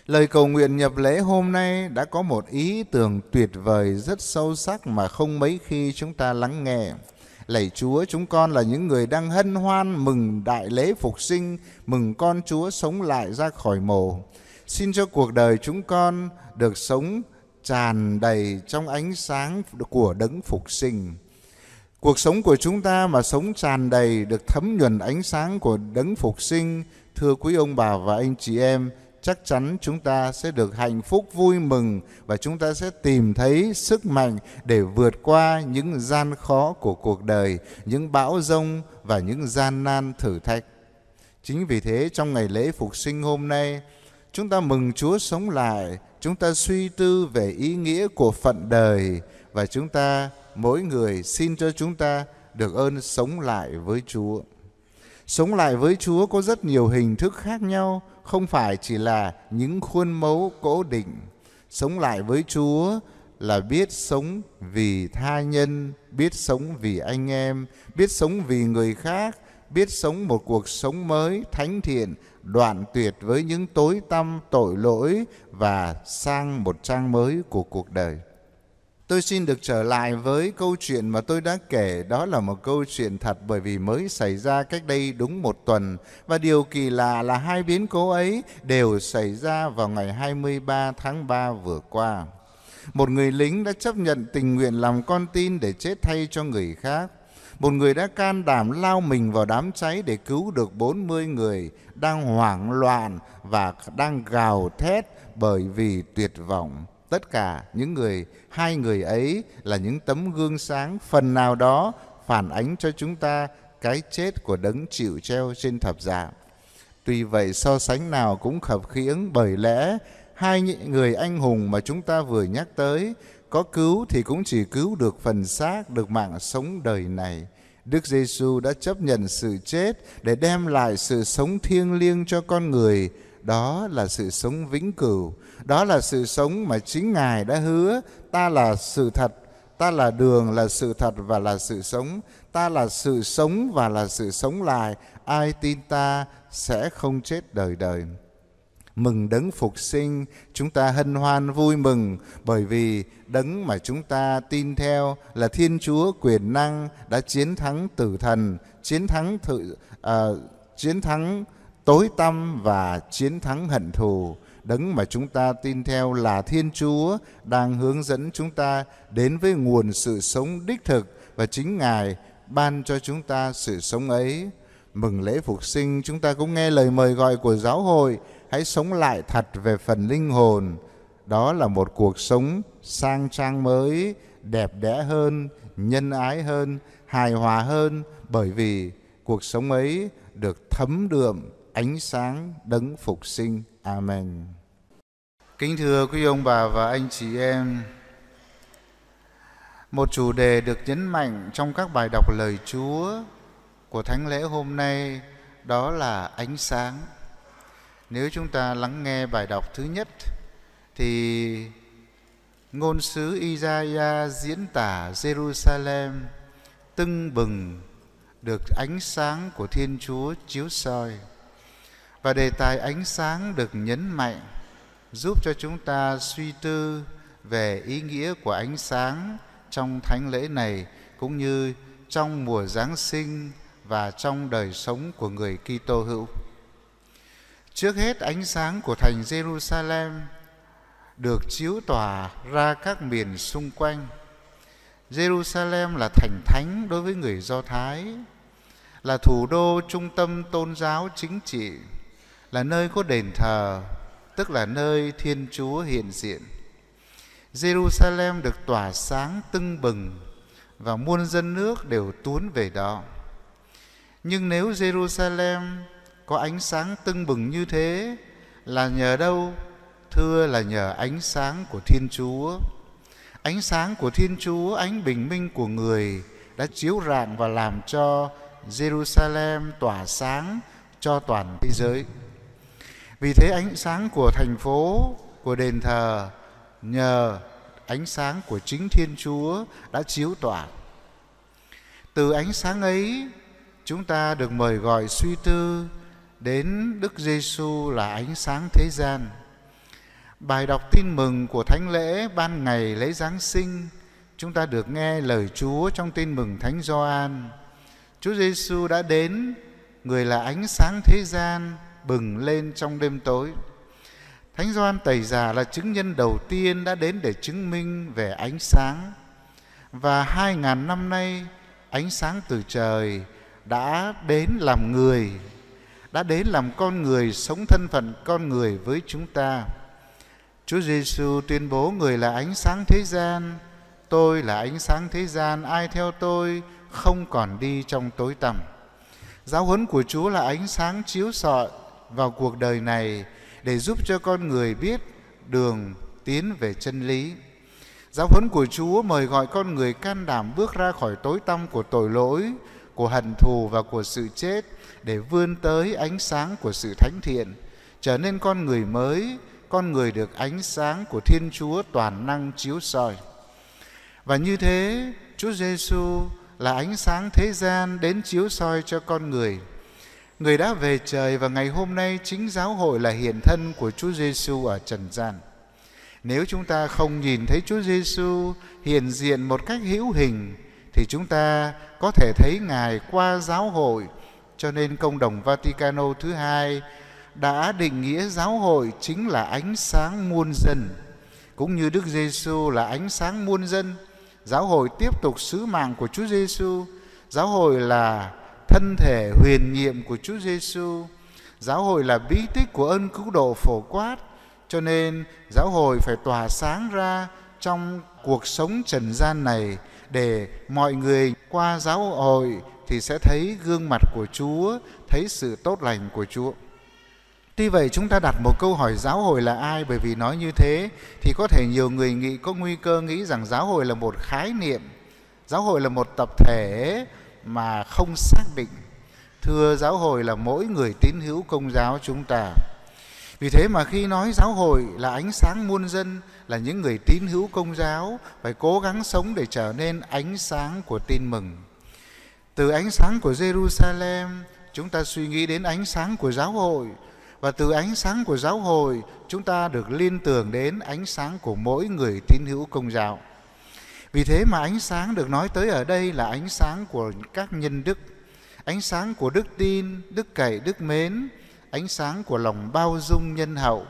[SPEAKER 1] Lời cầu nguyện nhập lễ hôm nay đã có một ý tưởng tuyệt vời rất sâu sắc mà không mấy khi chúng ta lắng nghe. Lạy Chúa, chúng con là những người đang hân hoan mừng đại lễ phục sinh, mừng con Chúa sống lại ra khỏi mồ. Xin cho cuộc đời chúng con được sống tràn đầy trong ánh sáng của đấng phục sinh. Cuộc sống của chúng ta mà sống tràn đầy được thấm nhuần ánh sáng của đấng phục sinh, thưa quý ông bà và anh chị em, chắc chắn chúng ta sẽ được hạnh phúc vui mừng và chúng ta sẽ tìm thấy sức mạnh để vượt qua những gian khó của cuộc đời, những bão rông và những gian nan thử thách. Chính vì thế trong ngày lễ phục sinh hôm nay, chúng ta mừng Chúa sống lại, chúng ta suy tư về ý nghĩa của phận đời và chúng ta mỗi người xin cho chúng ta được ơn sống lại với Chúa. Sống lại với Chúa có rất nhiều hình thức khác nhau, không phải chỉ là những khuôn mẫu cố định. Sống lại với Chúa là biết sống vì tha nhân, biết sống vì anh em, biết sống vì người khác, biết sống một cuộc sống mới thánh thiện đoạn tuyệt với những tối tăm tội lỗi và sang một trang mới của cuộc đời. Tôi xin được trở lại với câu chuyện mà tôi đã kể, đó là một câu chuyện thật bởi vì mới xảy ra cách đây đúng một tuần. Và điều kỳ lạ là hai biến cố ấy đều xảy ra vào ngày 23 tháng 3 vừa qua. Một người lính đã chấp nhận tình nguyện làm con tin để chết thay cho người khác một người đã can đảm lao mình vào đám cháy để cứu được 40 người đang hoảng loạn và đang gào thét bởi vì tuyệt vọng. Tất cả những người, hai người ấy là những tấm gương sáng phần nào đó phản ánh cho chúng ta cái chết của đấng chịu treo trên thập giá. Dạ. Tuy vậy so sánh nào cũng khập khiễng bởi lẽ hai người anh hùng mà chúng ta vừa nhắc tới có cứu thì cũng chỉ cứu được phần xác, được mạng sống đời này. Đức Giêsu đã chấp nhận sự chết để đem lại sự sống thiêng liêng cho con người. Đó là sự sống vĩnh cửu, đó là sự sống mà chính Ngài đã hứa, ta là sự thật, ta là đường, là sự thật và là sự sống, ta là sự sống và là sự sống lại, ai tin ta sẽ không chết đời đời mừng đấng phục sinh chúng ta hân hoan vui mừng bởi vì đấng mà chúng ta tin theo là thiên chúa quyền năng đã chiến thắng tử thần chiến thắng thự, à, chiến thắng tối tâm và chiến thắng hận thù đấng mà chúng ta tin theo là thiên chúa đang hướng dẫn chúng ta đến với nguồn sự sống đích thực và chính ngài ban cho chúng ta sự sống ấy mừng lễ phục sinh chúng ta cũng nghe lời mời gọi của giáo hội hãy sống lại thật về phần linh hồn. Đó là một cuộc sống sang trang mới, đẹp đẽ hơn, nhân ái hơn, hài hòa hơn bởi vì cuộc sống ấy được thấm đượm ánh sáng đấng phục sinh. Amen. Kính thưa quý ông bà và anh chị em, một chủ đề được nhấn mạnh trong các bài đọc lời Chúa của thánh lễ hôm nay đó là ánh sáng nếu chúng ta lắng nghe bài đọc thứ nhất thì ngôn sứ Isaiah diễn tả Jerusalem tưng bừng được ánh sáng của Thiên Chúa chiếu soi và đề tài ánh sáng được nhấn mạnh giúp cho chúng ta suy tư về ý nghĩa của ánh sáng trong thánh lễ này cũng như trong mùa Giáng sinh và trong đời sống của người Kitô hữu. Trước hết ánh sáng của thành Jerusalem được chiếu tỏa ra các miền xung quanh. Jerusalem là thành thánh đối với người Do Thái, là thủ đô trung tâm tôn giáo chính trị, là nơi có đền thờ, tức là nơi Thiên Chúa hiện diện. Jerusalem được tỏa sáng tưng bừng và muôn dân nước đều tuôn về đó. Nhưng nếu Jerusalem có ánh sáng tưng bừng như thế là nhờ đâu? Thưa là nhờ ánh sáng của Thiên Chúa. Ánh sáng của Thiên Chúa, ánh bình minh của người đã chiếu rạng và làm cho Jerusalem tỏa sáng cho toàn thế giới. Vì thế ánh sáng của thành phố, của đền thờ nhờ ánh sáng của chính Thiên Chúa đã chiếu tỏa. Từ ánh sáng ấy, chúng ta được mời gọi suy tư đến Đức Giêsu là ánh sáng thế gian. Bài đọc tin mừng của Thánh lễ ban ngày lễ Giáng sinh, chúng ta được nghe lời Chúa trong tin mừng Thánh Gioan. Chúa Giêsu đã đến, người là ánh sáng thế gian bừng lên trong đêm tối. Thánh Gioan Tẩy già là chứng nhân đầu tiên đã đến để chứng minh về ánh sáng. Và hai ngàn năm nay, ánh sáng từ trời đã đến làm người đã đến làm con người sống thân phận con người với chúng ta. Chúa Giêsu tuyên bố người là ánh sáng thế gian, tôi là ánh sáng thế gian, ai theo tôi không còn đi trong tối tăm. Giáo huấn của Chúa là ánh sáng chiếu sọi vào cuộc đời này để giúp cho con người biết đường tiến về chân lý. Giáo huấn của Chúa mời gọi con người can đảm bước ra khỏi tối tăm của tội lỗi của hận thù và của sự chết để vươn tới ánh sáng của sự thánh thiện, trở nên con người mới, con người được ánh sáng của Thiên Chúa toàn năng chiếu soi. Và như thế, Chúa Giêsu là ánh sáng thế gian đến chiếu soi cho con người. Người đã về trời và ngày hôm nay chính giáo hội là hiện thân của Chúa Giêsu ở trần gian. Nếu chúng ta không nhìn thấy Chúa Giêsu hiện diện một cách hữu hình thì chúng ta có thể thấy Ngài qua giáo hội. Cho nên công đồng Vaticano thứ hai đã định nghĩa giáo hội chính là ánh sáng muôn dân. Cũng như Đức Giêsu là ánh sáng muôn dân, giáo hội tiếp tục sứ mạng của Chúa Giêsu. Giáo hội là thân thể huyền nhiệm của Chúa Giêsu. Giáo hội là bí tích của ơn cứu độ phổ quát, cho nên giáo hội phải tỏa sáng ra trong cuộc sống trần gian này để mọi người qua giáo hội thì sẽ thấy gương mặt của Chúa, thấy sự tốt lành của Chúa. Tuy vậy chúng ta đặt một câu hỏi giáo hội là ai bởi vì nói như thế thì có thể nhiều người nghĩ có nguy cơ nghĩ rằng giáo hội là một khái niệm, giáo hội là một tập thể mà không xác định. Thưa giáo hội là mỗi người tín hữu công giáo chúng ta. Vì thế mà khi nói giáo hội là ánh sáng muôn dân, là những người tín hữu công giáo phải cố gắng sống để trở nên ánh sáng của tin mừng. Từ ánh sáng của Jerusalem, chúng ta suy nghĩ đến ánh sáng của giáo hội và từ ánh sáng của giáo hội, chúng ta được liên tưởng đến ánh sáng của mỗi người tín hữu công giáo. Vì thế mà ánh sáng được nói tới ở đây là ánh sáng của các nhân đức, ánh sáng của đức tin, đức cậy, đức mến, ánh sáng của lòng bao dung nhân hậu,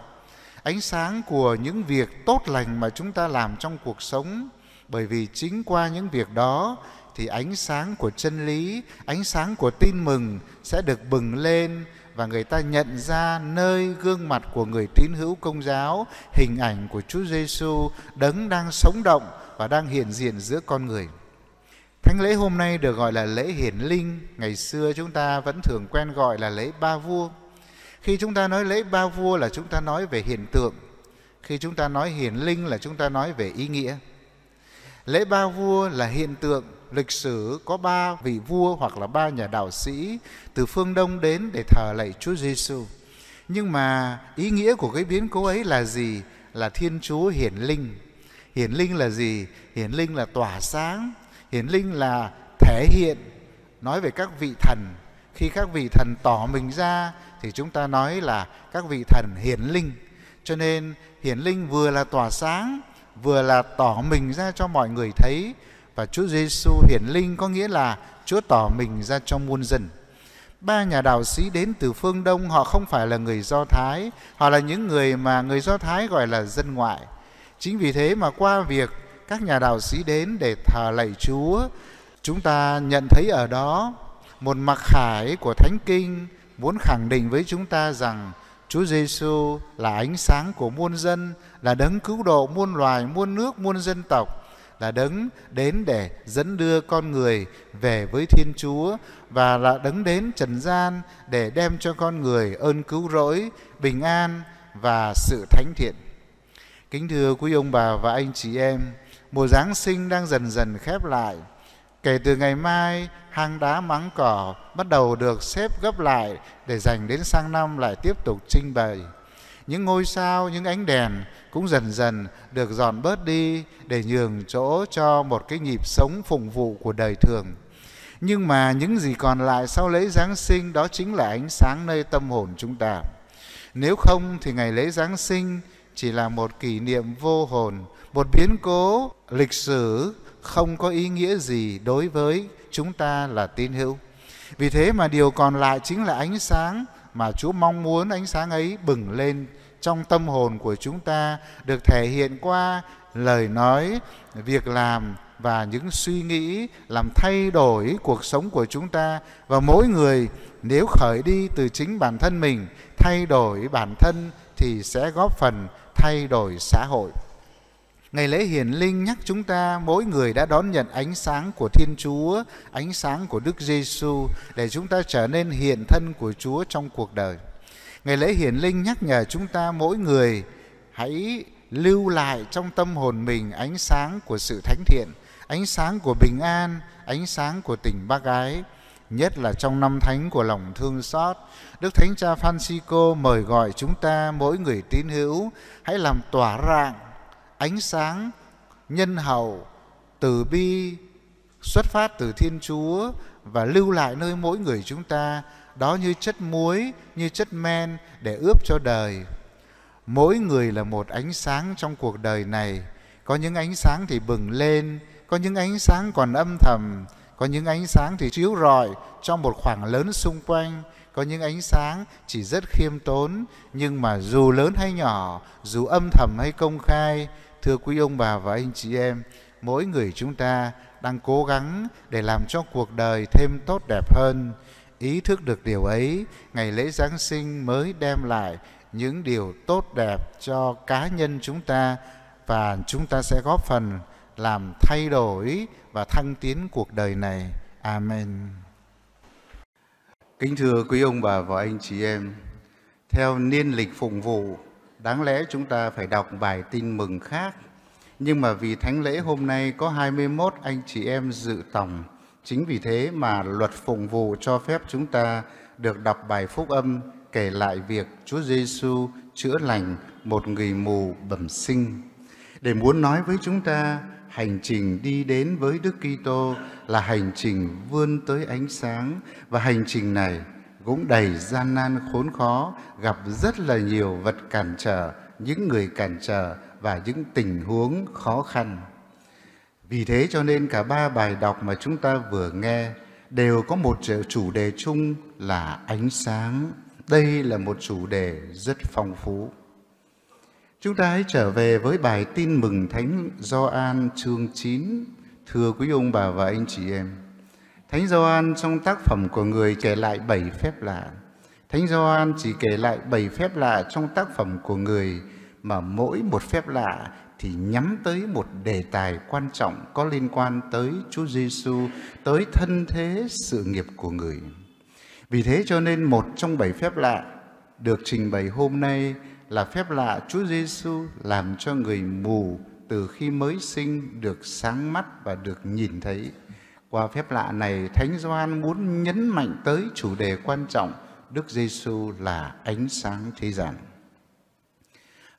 [SPEAKER 1] ánh sáng của những việc tốt lành mà chúng ta làm trong cuộc sống bởi vì chính qua những việc đó thì ánh sáng của chân lý, ánh sáng của tin mừng sẽ được bừng lên và người ta nhận ra nơi gương mặt của người tín hữu công giáo, hình ảnh của Chúa Giêsu đấng đang sống động và đang hiện diện giữa con người. Thánh lễ hôm nay được gọi là lễ hiển linh, ngày xưa chúng ta vẫn thường quen gọi là lễ ba vua khi chúng ta nói lễ ba vua là chúng ta nói về hiện tượng khi chúng ta nói hiền linh là chúng ta nói về ý nghĩa lễ ba vua là hiện tượng lịch sử có ba vị vua hoặc là ba nhà đạo sĩ từ phương đông đến để thờ lạy chúa giêsu nhưng mà ý nghĩa của cái biến cố ấy là gì là thiên chúa hiển linh hiển linh là gì hiển linh là tỏa sáng hiển linh là thể hiện nói về các vị thần khi các vị thần tỏ mình ra thì chúng ta nói là các vị thần hiển linh cho nên hiển linh vừa là tỏa sáng vừa là tỏ mình ra cho mọi người thấy và Chúa Giêsu hiển linh có nghĩa là Chúa tỏ mình ra cho muôn dân. Ba nhà đạo sĩ đến từ phương Đông, họ không phải là người Do Thái, họ là những người mà người Do Thái gọi là dân ngoại. Chính vì thế mà qua việc các nhà đạo sĩ đến để thờ lạy Chúa, chúng ta nhận thấy ở đó một mặc khải của Thánh Kinh muốn khẳng định với chúng ta rằng Chúa Giêsu là ánh sáng của muôn dân, là đấng cứu độ muôn loài, muôn nước, muôn dân tộc, là đấng đến để dẫn đưa con người về với Thiên Chúa và là đấng đến trần gian để đem cho con người ơn cứu rỗi, bình an và sự thánh thiện. Kính thưa quý ông bà và anh chị em, mùa Giáng sinh đang dần dần khép lại – Kể từ ngày mai, hang đá mắng cỏ bắt đầu được xếp gấp lại để dành đến sang năm lại tiếp tục trưng bày. Những ngôi sao, những ánh đèn cũng dần dần được dọn bớt đi để nhường chỗ cho một cái nhịp sống phục vụ của đời thường. Nhưng mà những gì còn lại sau lễ Giáng sinh đó chính là ánh sáng nơi tâm hồn chúng ta. Nếu không thì ngày lễ Giáng sinh chỉ là một kỷ niệm vô hồn, một biến cố lịch sử không có ý nghĩa gì đối với chúng ta là tín hữu. Vì thế mà điều còn lại chính là ánh sáng mà Chúa mong muốn ánh sáng ấy bừng lên trong tâm hồn của chúng ta được thể hiện qua lời nói, việc làm và những suy nghĩ làm thay đổi cuộc sống của chúng ta và mỗi người nếu khởi đi từ chính bản thân mình, thay đổi bản thân thì sẽ góp phần thay đổi xã hội. Ngày lễ hiển linh nhắc chúng ta mỗi người đã đón nhận ánh sáng của Thiên Chúa, ánh sáng của Đức Giêsu để chúng ta trở nên hiện thân của Chúa trong cuộc đời. Ngày lễ hiển linh nhắc nhở chúng ta mỗi người hãy lưu lại trong tâm hồn mình ánh sáng của sự thánh thiện, ánh sáng của bình an, ánh sáng của tình bác ái, nhất là trong năm thánh của lòng thương xót. Đức Thánh Cha Francisco mời gọi chúng ta mỗi người tín hữu hãy làm tỏa rạng ánh sáng nhân hậu từ bi xuất phát từ thiên chúa và lưu lại nơi mỗi người chúng ta đó như chất muối như chất men để ướp cho đời mỗi người là một ánh sáng trong cuộc đời này có những ánh sáng thì bừng lên có những ánh sáng còn âm thầm có những ánh sáng thì chiếu rọi trong một khoảng lớn xung quanh có những ánh sáng chỉ rất khiêm tốn nhưng mà dù lớn hay nhỏ dù âm thầm hay công khai Thưa quý ông bà và anh chị em, mỗi người chúng ta đang cố gắng để làm cho cuộc đời thêm tốt đẹp hơn. Ý thức được điều ấy, ngày lễ Giáng sinh mới đem lại những điều tốt đẹp cho cá nhân chúng ta và chúng ta sẽ góp phần làm thay đổi và thăng tiến cuộc đời này. Amen. Kính thưa quý ông bà và anh chị em, theo niên lịch phụng vụ Đáng lẽ chúng ta phải đọc bài tin mừng khác, nhưng mà vì thánh lễ hôm nay có 21 anh chị em dự tổng, chính vì thế mà luật phụng vụ cho phép chúng ta được đọc bài phúc âm kể lại việc Chúa Giêsu chữa lành một người mù bẩm sinh để muốn nói với chúng ta hành trình đi đến với Đức Kitô là hành trình vươn tới ánh sáng và hành trình này cũng đầy gian nan khốn khó, gặp rất là nhiều vật cản trở, những người cản trở và những tình huống khó khăn. Vì thế cho nên cả ba bài đọc mà chúng ta vừa nghe đều có một chủ đề chung là ánh sáng. Đây là một chủ đề rất phong phú. Chúng ta hãy trở về với bài tin mừng Thánh Gioan chương 9. Thưa quý ông bà và anh chị em, Thánh Gioan trong tác phẩm của người kể lại bảy phép lạ. Thánh Gioan chỉ kể lại bảy phép lạ trong tác phẩm của người mà mỗi một phép lạ thì nhắm tới một đề tài quan trọng có liên quan tới Chúa Giêsu, tới thân thế sự nghiệp của người. Vì thế cho nên một trong bảy phép lạ được trình bày hôm nay là phép lạ Chúa Giêsu làm cho người mù từ khi mới sinh được sáng mắt và được nhìn thấy. Qua phép lạ này, Thánh Gioan muốn nhấn mạnh tới chủ đề quan trọng Đức Giêsu là ánh sáng thế gian.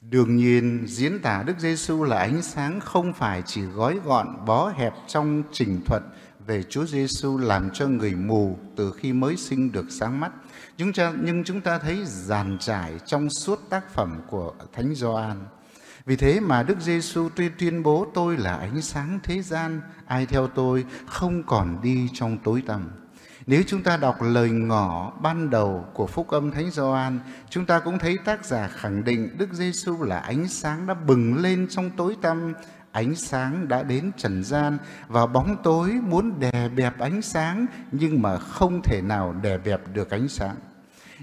[SPEAKER 1] Đương nhiên, diễn tả Đức Giêsu là ánh sáng không phải chỉ gói gọn, bó hẹp trong trình thuật về Chúa Giêsu làm cho người mù từ khi mới sinh được sáng mắt. Chúng ta, nhưng chúng ta thấy giàn trải trong suốt tác phẩm của Thánh Gioan. Vì thế mà Đức Giêsu tuyên bố tôi là ánh sáng thế gian, ai theo tôi không còn đi trong tối tăm. Nếu chúng ta đọc lời ngỏ ban đầu của Phúc âm Thánh Gioan, chúng ta cũng thấy tác giả khẳng định Đức Giêsu là ánh sáng đã bừng lên trong tối tăm, ánh sáng đã đến trần gian và bóng tối muốn đè bẹp ánh sáng nhưng mà không thể nào đè bẹp được ánh sáng.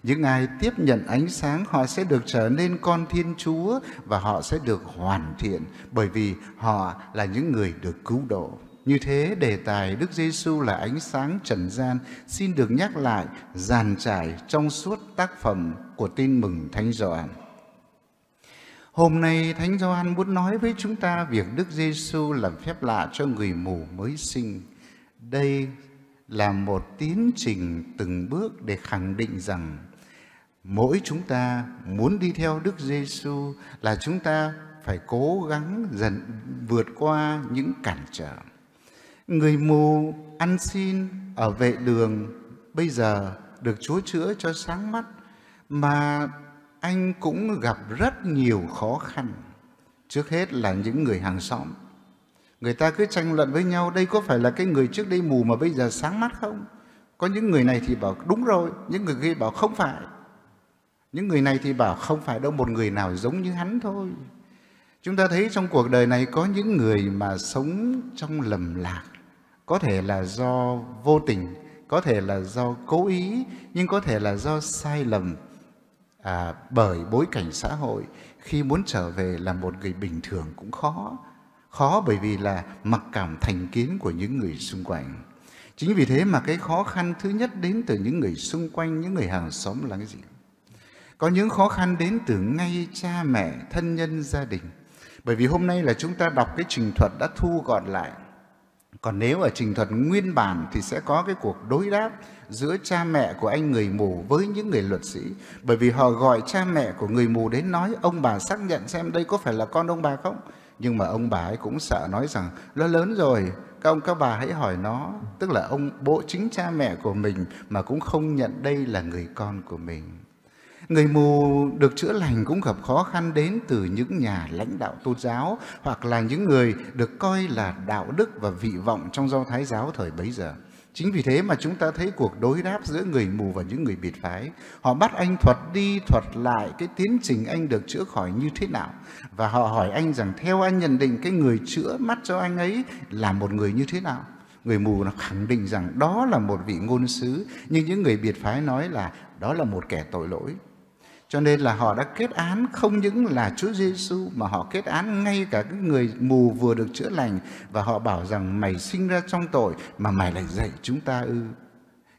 [SPEAKER 1] Những ai tiếp nhận ánh sáng họ sẽ được trở nên con Thiên Chúa và họ sẽ được hoàn thiện bởi vì họ là những người được cứu độ. Như thế đề tài Đức Giêsu là ánh sáng trần gian xin được nhắc lại dàn trải trong suốt tác phẩm của Tin mừng Thánh Gioan. Hôm nay Thánh Gioan muốn nói với chúng ta việc Đức Giêsu làm phép lạ cho người mù mới sinh. Đây là một tiến trình từng bước để khẳng định rằng mỗi chúng ta muốn đi theo Đức Giêsu là chúng ta phải cố gắng dần vượt qua những cản trở. Người mù ăn xin ở vệ đường bây giờ được Chúa chữa cho sáng mắt mà anh cũng gặp rất nhiều khó khăn. Trước hết là những người hàng xóm. Người ta cứ tranh luận với nhau đây có phải là cái người trước đây mù mà bây giờ sáng mắt không? Có những người này thì bảo đúng rồi, những người kia bảo không phải những người này thì bảo không phải đâu một người nào giống như hắn thôi chúng ta thấy trong cuộc đời này có những người mà sống trong lầm lạc có thể là do vô tình có thể là do cố ý nhưng có thể là do sai lầm à, bởi bối cảnh xã hội khi muốn trở về là một người bình thường cũng khó khó bởi vì là mặc cảm thành kiến của những người xung quanh chính vì thế mà cái khó khăn thứ nhất đến từ những người xung quanh những người hàng xóm là cái gì có những khó khăn đến từ ngay cha mẹ, thân nhân, gia đình. Bởi vì hôm nay là chúng ta đọc cái trình thuật đã thu gọn lại. Còn nếu ở trình thuật nguyên bản thì sẽ có cái cuộc đối đáp giữa cha mẹ của anh người mù với những người luật sĩ. Bởi vì họ gọi cha mẹ của người mù đến nói ông bà xác nhận xem đây có phải là con ông bà không? Nhưng mà ông bà ấy cũng sợ nói rằng nó lớn rồi, các ông các bà hãy hỏi nó. Tức là ông bộ chính cha mẹ của mình mà cũng không nhận đây là người con của mình. Người mù được chữa lành cũng gặp khó khăn đến từ những nhà lãnh đạo tôn giáo hoặc là những người được coi là đạo đức và vị vọng trong do thái giáo thời bấy giờ. Chính vì thế mà chúng ta thấy cuộc đối đáp giữa người mù và những người biệt phái. Họ bắt anh thuật đi thuật lại cái tiến trình anh được chữa khỏi như thế nào. Và họ hỏi anh rằng theo anh nhận định cái người chữa mắt cho anh ấy là một người như thế nào. Người mù nó khẳng định rằng đó là một vị ngôn sứ, nhưng những người biệt phái nói là đó là một kẻ tội lỗi. Cho nên là họ đã kết án không những là Chúa Giêsu mà họ kết án ngay cả cái người mù vừa được chữa lành và họ bảo rằng mày sinh ra trong tội mà mày lại dạy chúng ta ư.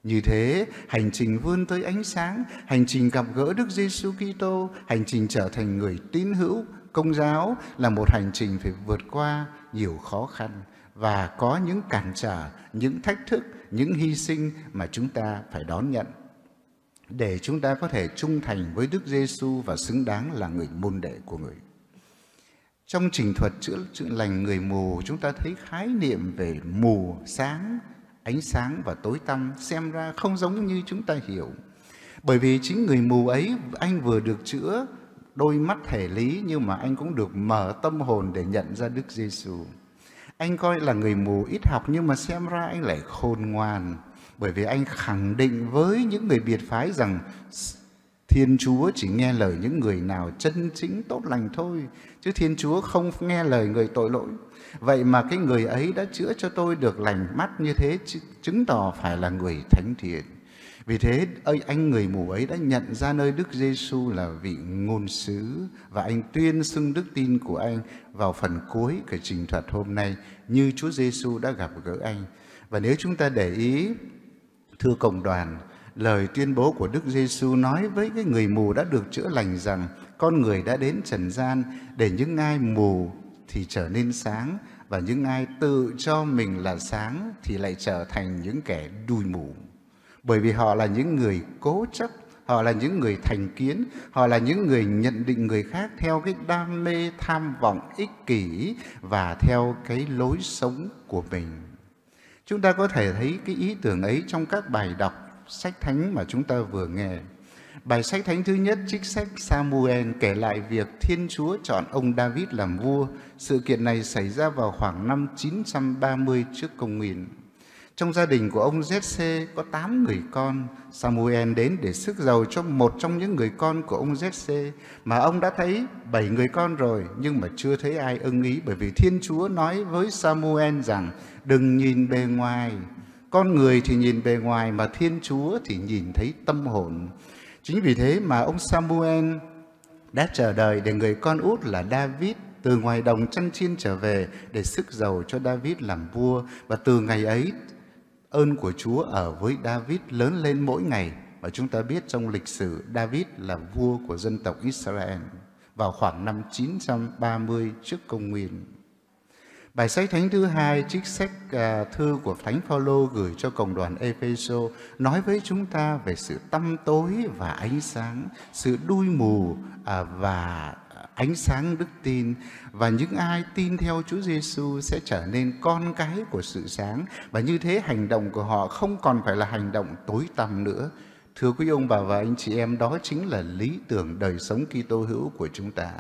[SPEAKER 1] Như thế, hành trình vươn tới ánh sáng, hành trình gặp gỡ Đức Giêsu Kitô, hành trình trở thành người tín hữu công giáo là một hành trình phải vượt qua nhiều khó khăn và có những cản trở, những thách thức, những hy sinh mà chúng ta phải đón nhận để chúng ta có thể trung thành với Đức Giêsu và xứng đáng là người môn đệ của người. Trong trình thuật chữa, chữa lành người mù, chúng ta thấy khái niệm về mù, sáng, ánh sáng và tối tăm xem ra không giống như chúng ta hiểu. Bởi vì chính người mù ấy, anh vừa được chữa đôi mắt thể lý nhưng mà anh cũng được mở tâm hồn để nhận ra Đức Giêsu. Anh coi là người mù ít học nhưng mà xem ra anh lại khôn ngoan, bởi vì anh khẳng định với những người biệt phái rằng Thiên Chúa chỉ nghe lời những người nào chân chính tốt lành thôi, chứ Thiên Chúa không nghe lời người tội lỗi. Vậy mà cái người ấy đã chữa cho tôi được lành mắt như thế, chứng tỏ phải là người thánh thiện. Vì thế anh người mù ấy đã nhận ra nơi Đức Giêsu là vị ngôn sứ và anh tuyên xưng đức tin của anh vào phần cuối của trình thuật hôm nay như Chúa Giêsu đã gặp gỡ anh. Và nếu chúng ta để ý Thưa cộng đoàn, lời tuyên bố của Đức Giêsu nói với cái người mù đã được chữa lành rằng con người đã đến trần gian để những ai mù thì trở nên sáng và những ai tự cho mình là sáng thì lại trở thành những kẻ đùi mù. Bởi vì họ là những người cố chấp, họ là những người thành kiến, họ là những người nhận định người khác theo cái đam mê tham vọng ích kỷ và theo cái lối sống của mình Chúng ta có thể thấy cái ý tưởng ấy trong các bài đọc sách thánh mà chúng ta vừa nghe. Bài sách thánh thứ nhất trích sách Samuel kể lại việc Thiên Chúa chọn ông David làm vua. Sự kiện này xảy ra vào khoảng năm 930 trước công nguyên. Trong gia đình của ông Jesse có 8 người con. Samuel đến để sức giàu cho một trong những người con của ông Jesse mà ông đã thấy 7 người con rồi nhưng mà chưa thấy ai ưng ý bởi vì Thiên Chúa nói với Samuel rằng đừng nhìn bề ngoài con người thì nhìn bề ngoài mà thiên chúa thì nhìn thấy tâm hồn chính vì thế mà ông samuel đã chờ đợi để người con út là david từ ngoài đồng chăn chiên trở về để sức giàu cho david làm vua và từ ngày ấy ơn của chúa ở với david lớn lên mỗi ngày và chúng ta biết trong lịch sử david là vua của dân tộc israel vào khoảng năm 930 trước công nguyên Bài sách thánh thứ hai trích sách à, thư của Thánh Phaolô gửi cho cộng đoàn Epheso nói với chúng ta về sự tăm tối và ánh sáng, sự đuôi mù à, và ánh sáng đức tin và những ai tin theo Chúa Giêsu sẽ trở nên con cái của sự sáng và như thế hành động của họ không còn phải là hành động tối tăm nữa. Thưa quý ông bà và anh chị em, đó chính là lý tưởng đời sống Kitô hữu của chúng ta.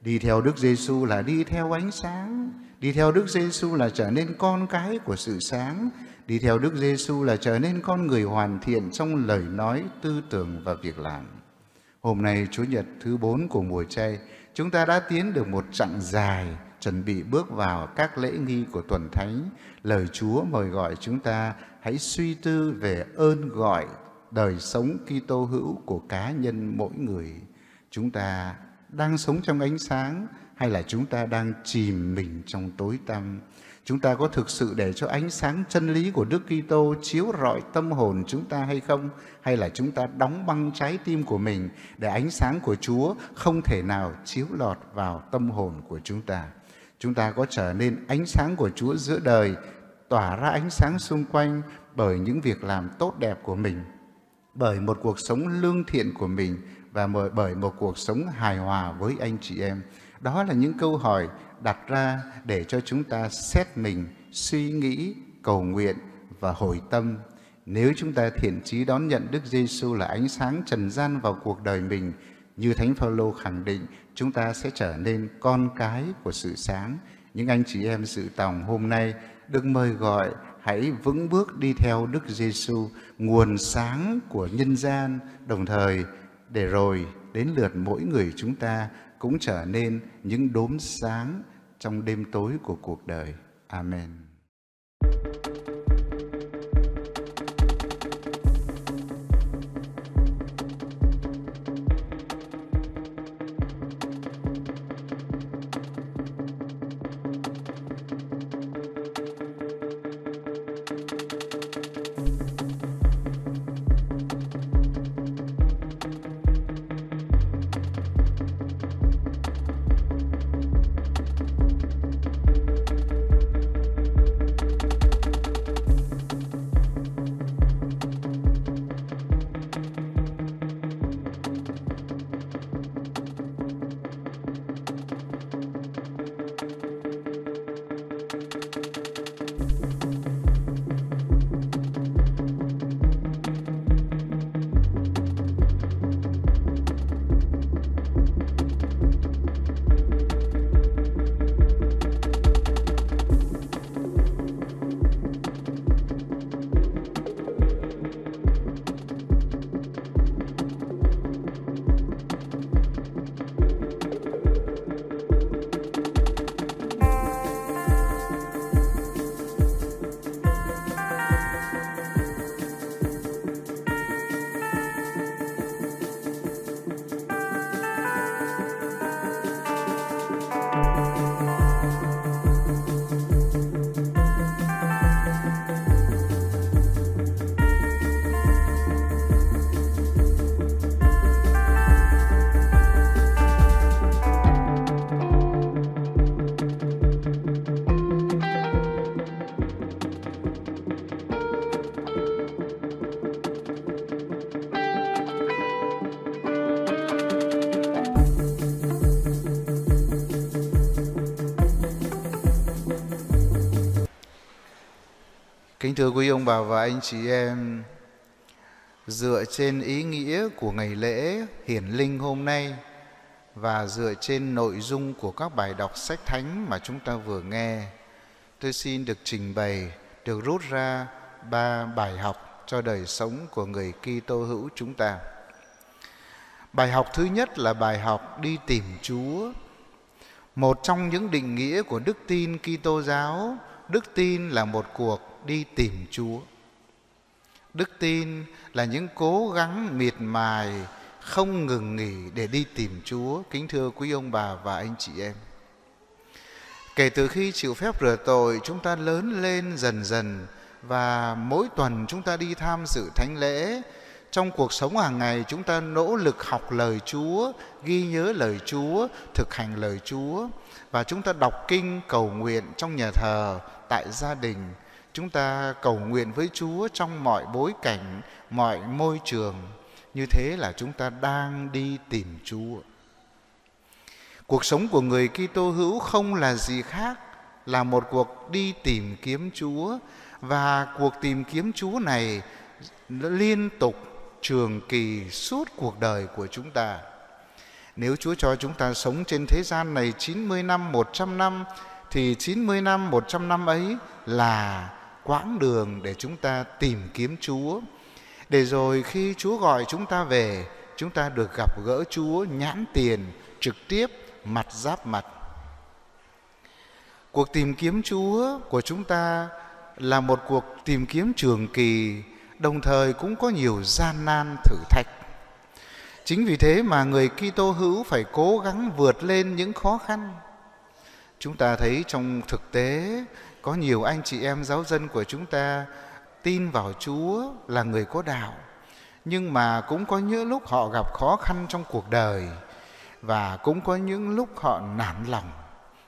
[SPEAKER 1] Đi theo Đức Giêsu là đi theo ánh sáng, Đi theo Đức Giêsu là trở nên con cái của sự sáng, đi theo Đức Giêsu là trở nên con người hoàn thiện trong lời nói, tư tưởng và việc làm. Hôm nay Chủ nhật thứ bốn của mùa chay, chúng ta đã tiến được một chặng dài chuẩn bị bước vào các lễ nghi của tuần thánh. Lời Chúa mời gọi chúng ta hãy suy tư về ơn gọi đời sống Kitô hữu của cá nhân mỗi người. Chúng ta đang sống trong ánh sáng hay là chúng ta đang chìm mình trong tối tăm chúng ta có thực sự để cho ánh sáng chân lý của Đức Kitô chiếu rọi tâm hồn chúng ta hay không hay là chúng ta đóng băng trái tim của mình để ánh sáng của Chúa không thể nào chiếu lọt vào tâm hồn của chúng ta chúng ta có trở nên ánh sáng của Chúa giữa đời tỏa ra ánh sáng xung quanh bởi những việc làm tốt đẹp của mình bởi một cuộc sống lương thiện của mình và bởi một cuộc sống hài hòa với anh chị em đó là những câu hỏi đặt ra để cho chúng ta xét mình, suy nghĩ, cầu nguyện và hồi tâm. Nếu chúng ta thiện trí đón nhận Đức Giêsu là ánh sáng trần gian vào cuộc đời mình, như Thánh Phaolô khẳng định, chúng ta sẽ trở nên con cái của sự sáng. Những anh chị em dự tòng hôm nay được mời gọi hãy vững bước đi theo Đức Giêsu, nguồn sáng của nhân gian, đồng thời để rồi đến lượt mỗi người chúng ta cũng trở nên những đốm sáng trong đêm tối của cuộc đời. Amen. Kính thưa quý ông bà và anh chị em, dựa trên ý nghĩa của ngày lễ hiển linh hôm nay và dựa trên nội dung của các bài đọc sách thánh mà chúng ta vừa nghe, tôi xin được trình bày, được rút ra ba bài học cho đời sống của người Kitô hữu chúng ta. Bài học thứ nhất là bài học đi tìm Chúa. Một trong những định nghĩa của đức tin Kitô giáo, đức tin là một cuộc đi tìm Chúa. Đức tin là những cố gắng miệt mài không ngừng nghỉ để đi tìm Chúa, kính thưa quý ông bà và anh chị em. Kể từ khi chịu phép rửa tội, chúng ta lớn lên dần dần và mỗi tuần chúng ta đi tham dự thánh lễ. Trong cuộc sống hàng ngày chúng ta nỗ lực học lời Chúa, ghi nhớ lời Chúa, thực hành lời Chúa và chúng ta đọc kinh cầu nguyện trong nhà thờ, tại gia đình chúng ta cầu nguyện với Chúa trong mọi bối cảnh, mọi môi trường. Như thế là chúng ta đang đi tìm Chúa. Cuộc sống của người Kitô hữu không là gì khác là một cuộc đi tìm kiếm Chúa và cuộc tìm kiếm Chúa này liên tục trường kỳ suốt cuộc đời của chúng ta. Nếu Chúa cho chúng ta sống trên thế gian này 90 năm, 100 năm thì 90 năm, 100 năm ấy là quãng đường để chúng ta tìm kiếm Chúa. Để rồi khi Chúa gọi chúng ta về, chúng ta được gặp gỡ Chúa nhãn tiền, trực tiếp, mặt giáp mặt. Cuộc tìm kiếm Chúa của chúng ta là một cuộc tìm kiếm trường kỳ, đồng thời cũng có nhiều gian nan thử thách. Chính vì thế mà người Kitô hữu phải cố gắng vượt lên những khó khăn. Chúng ta thấy trong thực tế có nhiều anh chị em giáo dân của chúng ta tin vào Chúa là người có đạo nhưng mà cũng có những lúc họ gặp khó khăn trong cuộc đời và cũng có những lúc họ nản lòng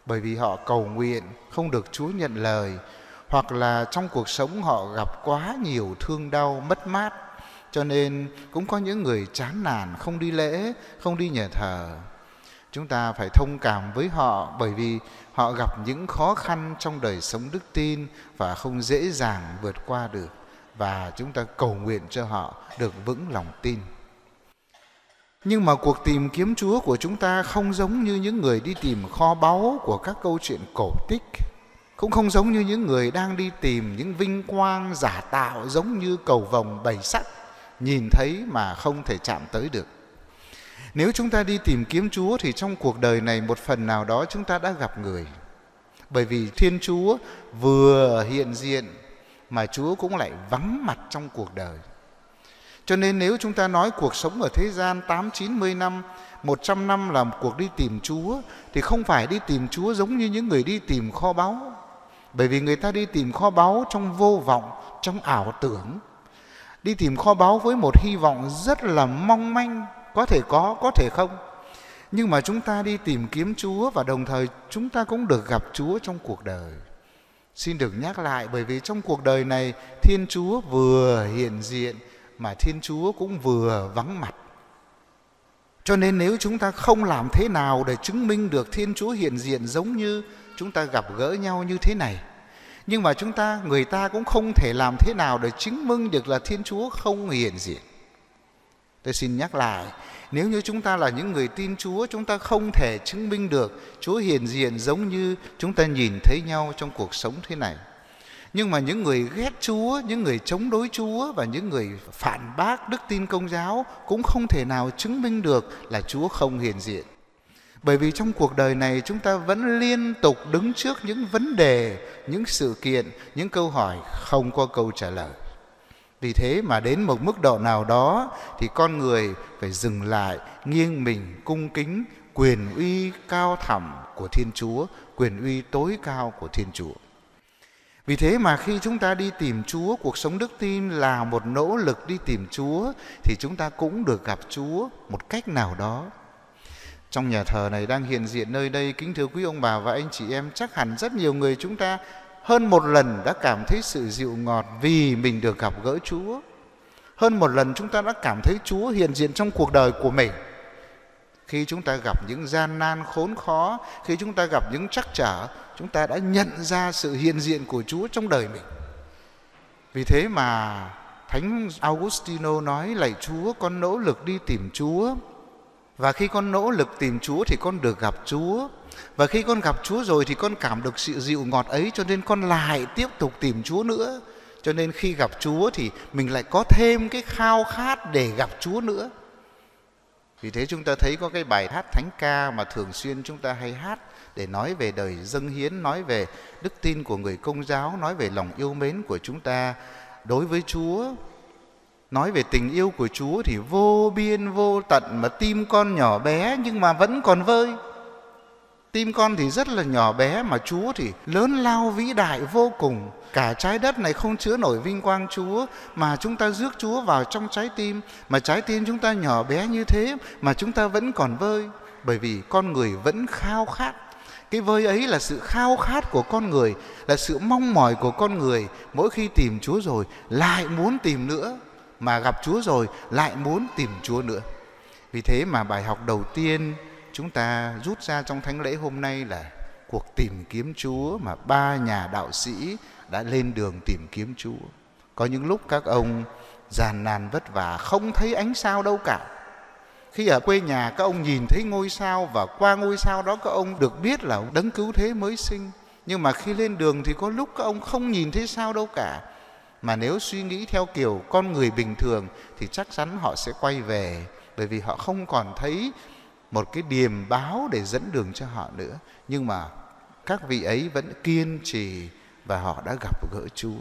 [SPEAKER 1] bởi vì họ cầu nguyện không được Chúa nhận lời hoặc là trong cuộc sống họ gặp quá nhiều thương đau mất mát cho nên cũng có những người chán nản không đi lễ không đi nhà thờ chúng ta phải thông cảm với họ bởi vì họ gặp những khó khăn trong đời sống đức tin và không dễ dàng vượt qua được và chúng ta cầu nguyện cho họ được vững lòng tin nhưng mà cuộc tìm kiếm chúa của chúng ta không giống như những người đi tìm kho báu của các câu chuyện cổ tích cũng không giống như những người đang đi tìm những vinh quang giả tạo giống như cầu vồng bầy sắc nhìn thấy mà không thể chạm tới được nếu chúng ta đi tìm kiếm Chúa thì trong cuộc đời này một phần nào đó chúng ta đã gặp người. Bởi vì Thiên Chúa vừa hiện diện mà Chúa cũng lại vắng mặt trong cuộc đời. Cho nên nếu chúng ta nói cuộc sống ở thế gian 8, 90 năm, 100 năm là một cuộc đi tìm Chúa thì không phải đi tìm Chúa giống như những người đi tìm kho báu. Bởi vì người ta đi tìm kho báu trong vô vọng, trong ảo tưởng. Đi tìm kho báu với một hy vọng rất là mong manh, có thể có có thể không nhưng mà chúng ta đi tìm kiếm chúa và đồng thời chúng ta cũng được gặp chúa trong cuộc đời xin được nhắc lại bởi vì trong cuộc đời này thiên chúa vừa hiện diện mà thiên chúa cũng vừa vắng mặt cho nên nếu chúng ta không làm thế nào để chứng minh được thiên chúa hiện diện giống như chúng ta gặp gỡ nhau như thế này nhưng mà chúng ta người ta cũng không thể làm thế nào để chứng minh được là thiên chúa không hiện diện Tôi xin nhắc lại, nếu như chúng ta là những người tin Chúa, chúng ta không thể chứng minh được Chúa hiện diện giống như chúng ta nhìn thấy nhau trong cuộc sống thế này. Nhưng mà những người ghét Chúa, những người chống đối Chúa và những người phản bác đức tin công giáo cũng không thể nào chứng minh được là Chúa không hiện diện. Bởi vì trong cuộc đời này chúng ta vẫn liên tục đứng trước những vấn đề, những sự kiện, những câu hỏi không có câu trả lời vì thế mà đến một mức độ nào đó thì con người phải dừng lại nghiêng mình cung kính quyền uy cao thẳm của thiên chúa quyền uy tối cao của thiên chúa vì thế mà khi chúng ta đi tìm Chúa, cuộc sống đức tin là một nỗ lực đi tìm Chúa thì chúng ta cũng được gặp Chúa một cách nào đó. Trong nhà thờ này đang hiện diện nơi đây kính thưa quý ông bà và anh chị em chắc hẳn rất nhiều người chúng ta hơn một lần đã cảm thấy sự dịu ngọt vì mình được gặp gỡ Chúa. Hơn một lần chúng ta đã cảm thấy Chúa hiện diện trong cuộc đời của mình. Khi chúng ta gặp những gian nan khốn khó, khi chúng ta gặp những trắc trở, chúng ta đã nhận ra sự hiện diện của Chúa trong đời mình. Vì thế mà Thánh Augustino nói lạy Chúa con nỗ lực đi tìm Chúa và khi con nỗ lực tìm Chúa thì con được gặp Chúa. Và khi con gặp Chúa rồi thì con cảm được sự dịu ngọt ấy cho nên con lại tiếp tục tìm Chúa nữa. Cho nên khi gặp Chúa thì mình lại có thêm cái khao khát để gặp Chúa nữa. Vì thế chúng ta thấy có cái bài hát thánh ca mà thường xuyên chúng ta hay hát để nói về đời dâng hiến, nói về đức tin của người công giáo, nói về lòng yêu mến của chúng ta đối với Chúa nói về tình yêu của chúa thì vô biên vô tận mà tim con nhỏ bé nhưng mà vẫn còn vơi tim con thì rất là nhỏ bé mà chúa thì lớn lao vĩ đại vô cùng cả trái đất này không chứa nổi vinh quang chúa mà chúng ta rước chúa vào trong trái tim mà trái tim chúng ta nhỏ bé như thế mà chúng ta vẫn còn vơi bởi vì con người vẫn khao khát cái vơi ấy là sự khao khát của con người là sự mong mỏi của con người mỗi khi tìm chúa rồi lại muốn tìm nữa mà gặp Chúa rồi lại muốn tìm Chúa nữa. Vì thế mà bài học đầu tiên chúng ta rút ra trong thánh lễ hôm nay là cuộc tìm kiếm Chúa mà ba nhà đạo sĩ đã lên đường tìm kiếm Chúa. Có những lúc các ông giàn nàn vất vả không thấy ánh sao đâu cả. Khi ở quê nhà các ông nhìn thấy ngôi sao và qua ngôi sao đó các ông được biết là đấng cứu thế mới sinh. Nhưng mà khi lên đường thì có lúc các ông không nhìn thấy sao đâu cả mà nếu suy nghĩ theo kiểu con người bình thường thì chắc chắn họ sẽ quay về bởi vì họ không còn thấy một cái điềm báo để dẫn đường cho họ nữa nhưng mà các vị ấy vẫn kiên trì và họ đã gặp gỡ Chúa.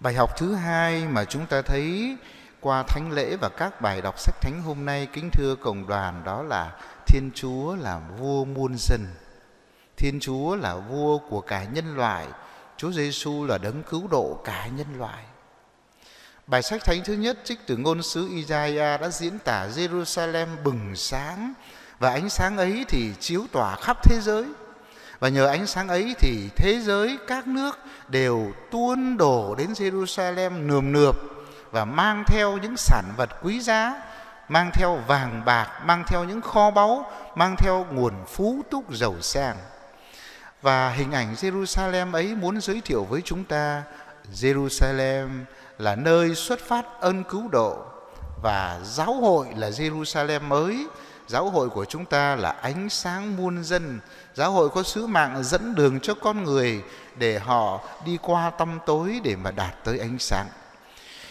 [SPEAKER 1] Bài học thứ hai mà chúng ta thấy qua thánh lễ và các bài đọc sách thánh hôm nay kính thưa cộng đoàn đó là Thiên Chúa là vua muôn dân. Thiên Chúa là vua của cả nhân loại Chúa Giêsu là đấng cứu độ cả nhân loại. Bài sách thánh thứ nhất trích từ ngôn sứ Isaiah đã diễn tả Jerusalem bừng sáng và ánh sáng ấy thì chiếu tỏa khắp thế giới. Và nhờ ánh sáng ấy thì thế giới các nước đều tuôn đổ đến Jerusalem nườm nượp và mang theo những sản vật quý giá, mang theo vàng bạc, mang theo những kho báu, mang theo nguồn phú túc giàu sang. Và hình ảnh Jerusalem ấy muốn giới thiệu với chúng ta Jerusalem là nơi xuất phát ơn cứu độ và giáo hội là Jerusalem mới giáo hội của chúng ta là ánh sáng muôn dân giáo hội có sứ mạng dẫn đường cho con người để họ đi qua tăm tối để mà đạt tới ánh sáng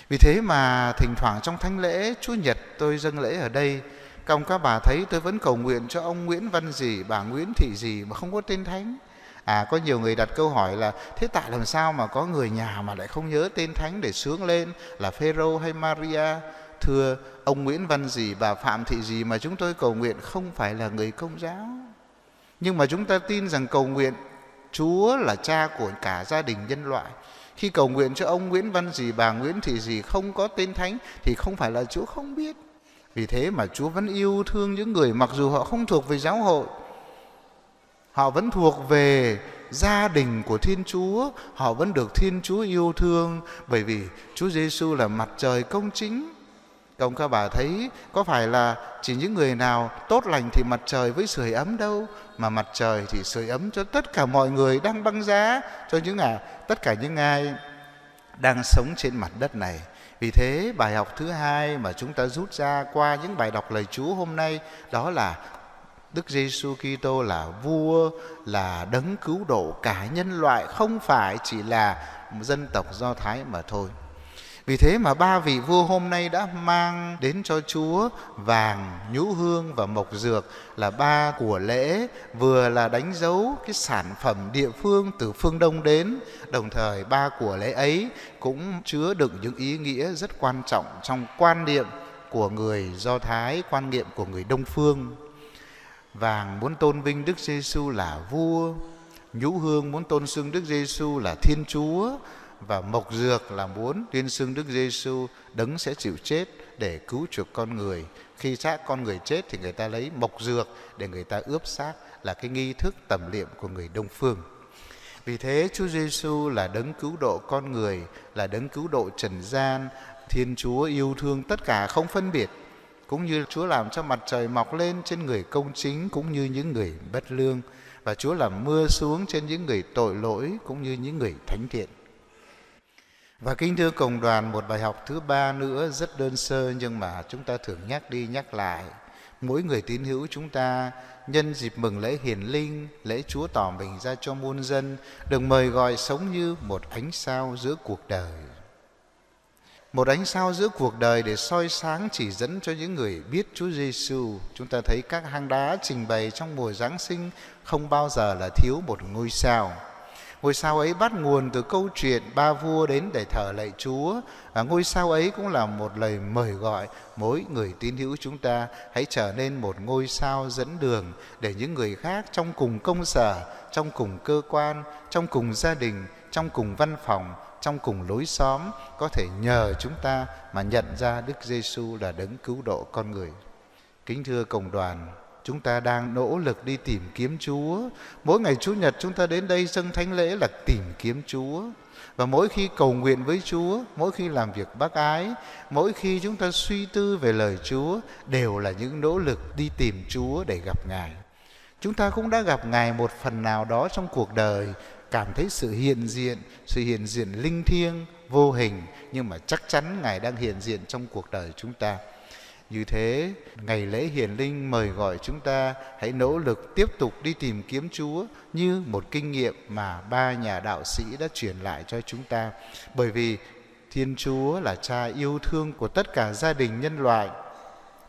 [SPEAKER 1] vì thế mà thỉnh thoảng trong thánh lễ chúa nhật tôi dâng lễ ở đây các ông các bà thấy tôi vẫn cầu nguyện cho ông nguyễn văn gì bà nguyễn thị gì mà không có tên thánh à có nhiều người đặt câu hỏi là thế tại làm sao mà có người nhà mà lại không nhớ tên thánh để sướng lên là Phêrô hay Maria thưa ông Nguyễn Văn gì bà Phạm Thị gì mà chúng tôi cầu nguyện không phải là người công giáo nhưng mà chúng ta tin rằng cầu nguyện Chúa là cha của cả gia đình nhân loại khi cầu nguyện cho ông Nguyễn Văn gì bà Nguyễn Thị gì không có tên thánh thì không phải là Chúa không biết vì thế mà Chúa vẫn yêu thương những người mặc dù họ không thuộc về giáo hội họ vẫn thuộc về gia đình của Thiên Chúa, họ vẫn được Thiên Chúa yêu thương bởi vì Chúa Giêsu là mặt trời công chính. công các bà thấy có phải là chỉ những người nào tốt lành thì mặt trời với sưởi ấm đâu mà mặt trời thì sưởi ấm cho tất cả mọi người đang băng giá cho những à tất cả những ai đang sống trên mặt đất này. Vì thế bài học thứ hai mà chúng ta rút ra qua những bài đọc lời Chúa hôm nay đó là Đức Giêsu Kitô là vua, là đấng cứu độ cả nhân loại, không phải chỉ là dân tộc Do Thái mà thôi. Vì thế mà ba vị vua hôm nay đã mang đến cho Chúa vàng, nhũ hương và mộc dược là ba của lễ vừa là đánh dấu cái sản phẩm địa phương từ phương Đông đến, đồng thời ba của lễ ấy cũng chứa đựng những ý nghĩa rất quan trọng trong quan niệm của người Do Thái, quan niệm của người Đông phương. Vàng muốn tôn vinh Đức Giêsu là vua, nhũ hương muốn tôn xưng Đức Giêsu là Thiên Chúa và mộc dược là muốn tuyên xưng Đức Giêsu đấng sẽ chịu chết để cứu chuộc con người. Khi xác con người chết thì người ta lấy mộc dược để người ta ướp xác là cái nghi thức tẩm liệm của người Đông phương. Vì thế Chúa Giêsu là đấng cứu độ con người, là đấng cứu độ trần gian, Thiên Chúa yêu thương tất cả không phân biệt cũng như Chúa làm cho mặt trời mọc lên trên người công chính cũng như những người bất lương và Chúa làm mưa xuống trên những người tội lỗi cũng như những người thánh thiện. Và kính thưa cộng đoàn một bài học thứ ba nữa rất đơn sơ nhưng mà chúng ta thường nhắc đi nhắc lại. Mỗi người tín hữu chúng ta nhân dịp mừng lễ hiền linh, lễ Chúa tỏ mình ra cho muôn dân được mời gọi sống như một ánh sao giữa cuộc đời một ánh sao giữa cuộc đời để soi sáng chỉ dẫn cho những người biết Chúa Giêsu. Chúng ta thấy các hang đá trình bày trong mùa Giáng sinh không bao giờ là thiếu một ngôi sao. Ngôi sao ấy bắt nguồn từ câu chuyện ba vua đến để thờ lạy Chúa. và ngôi sao ấy cũng là một lời mời gọi mỗi người tín hữu chúng ta hãy trở nên một ngôi sao dẫn đường để những người khác trong cùng công sở, trong cùng cơ quan, trong cùng gia đình trong cùng văn phòng, trong cùng lối xóm có thể nhờ chúng ta mà nhận ra Đức Giêsu là đấng cứu độ con người. Kính thưa cộng đoàn, chúng ta đang nỗ lực đi tìm kiếm Chúa. Mỗi ngày Chủ nhật chúng ta đến đây dâng thánh lễ là tìm kiếm Chúa. Và mỗi khi cầu nguyện với Chúa, mỗi khi làm việc bác ái, mỗi khi chúng ta suy tư về lời Chúa đều là những nỗ lực đi tìm Chúa để gặp Ngài. Chúng ta cũng đã gặp Ngài một phần nào đó trong cuộc đời cảm thấy sự hiện diện sự hiện diện linh thiêng vô hình nhưng mà chắc chắn ngài đang hiện diện trong cuộc đời chúng ta như thế ngày lễ hiền linh mời gọi chúng ta hãy nỗ lực tiếp tục đi tìm kiếm chúa như một kinh nghiệm mà ba nhà đạo sĩ đã truyền lại cho chúng ta bởi vì thiên chúa là cha yêu thương của tất cả gia đình nhân loại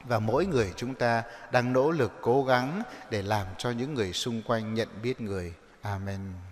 [SPEAKER 1] và mỗi người chúng ta đang nỗ lực cố gắng để làm cho những người xung quanh nhận biết người amen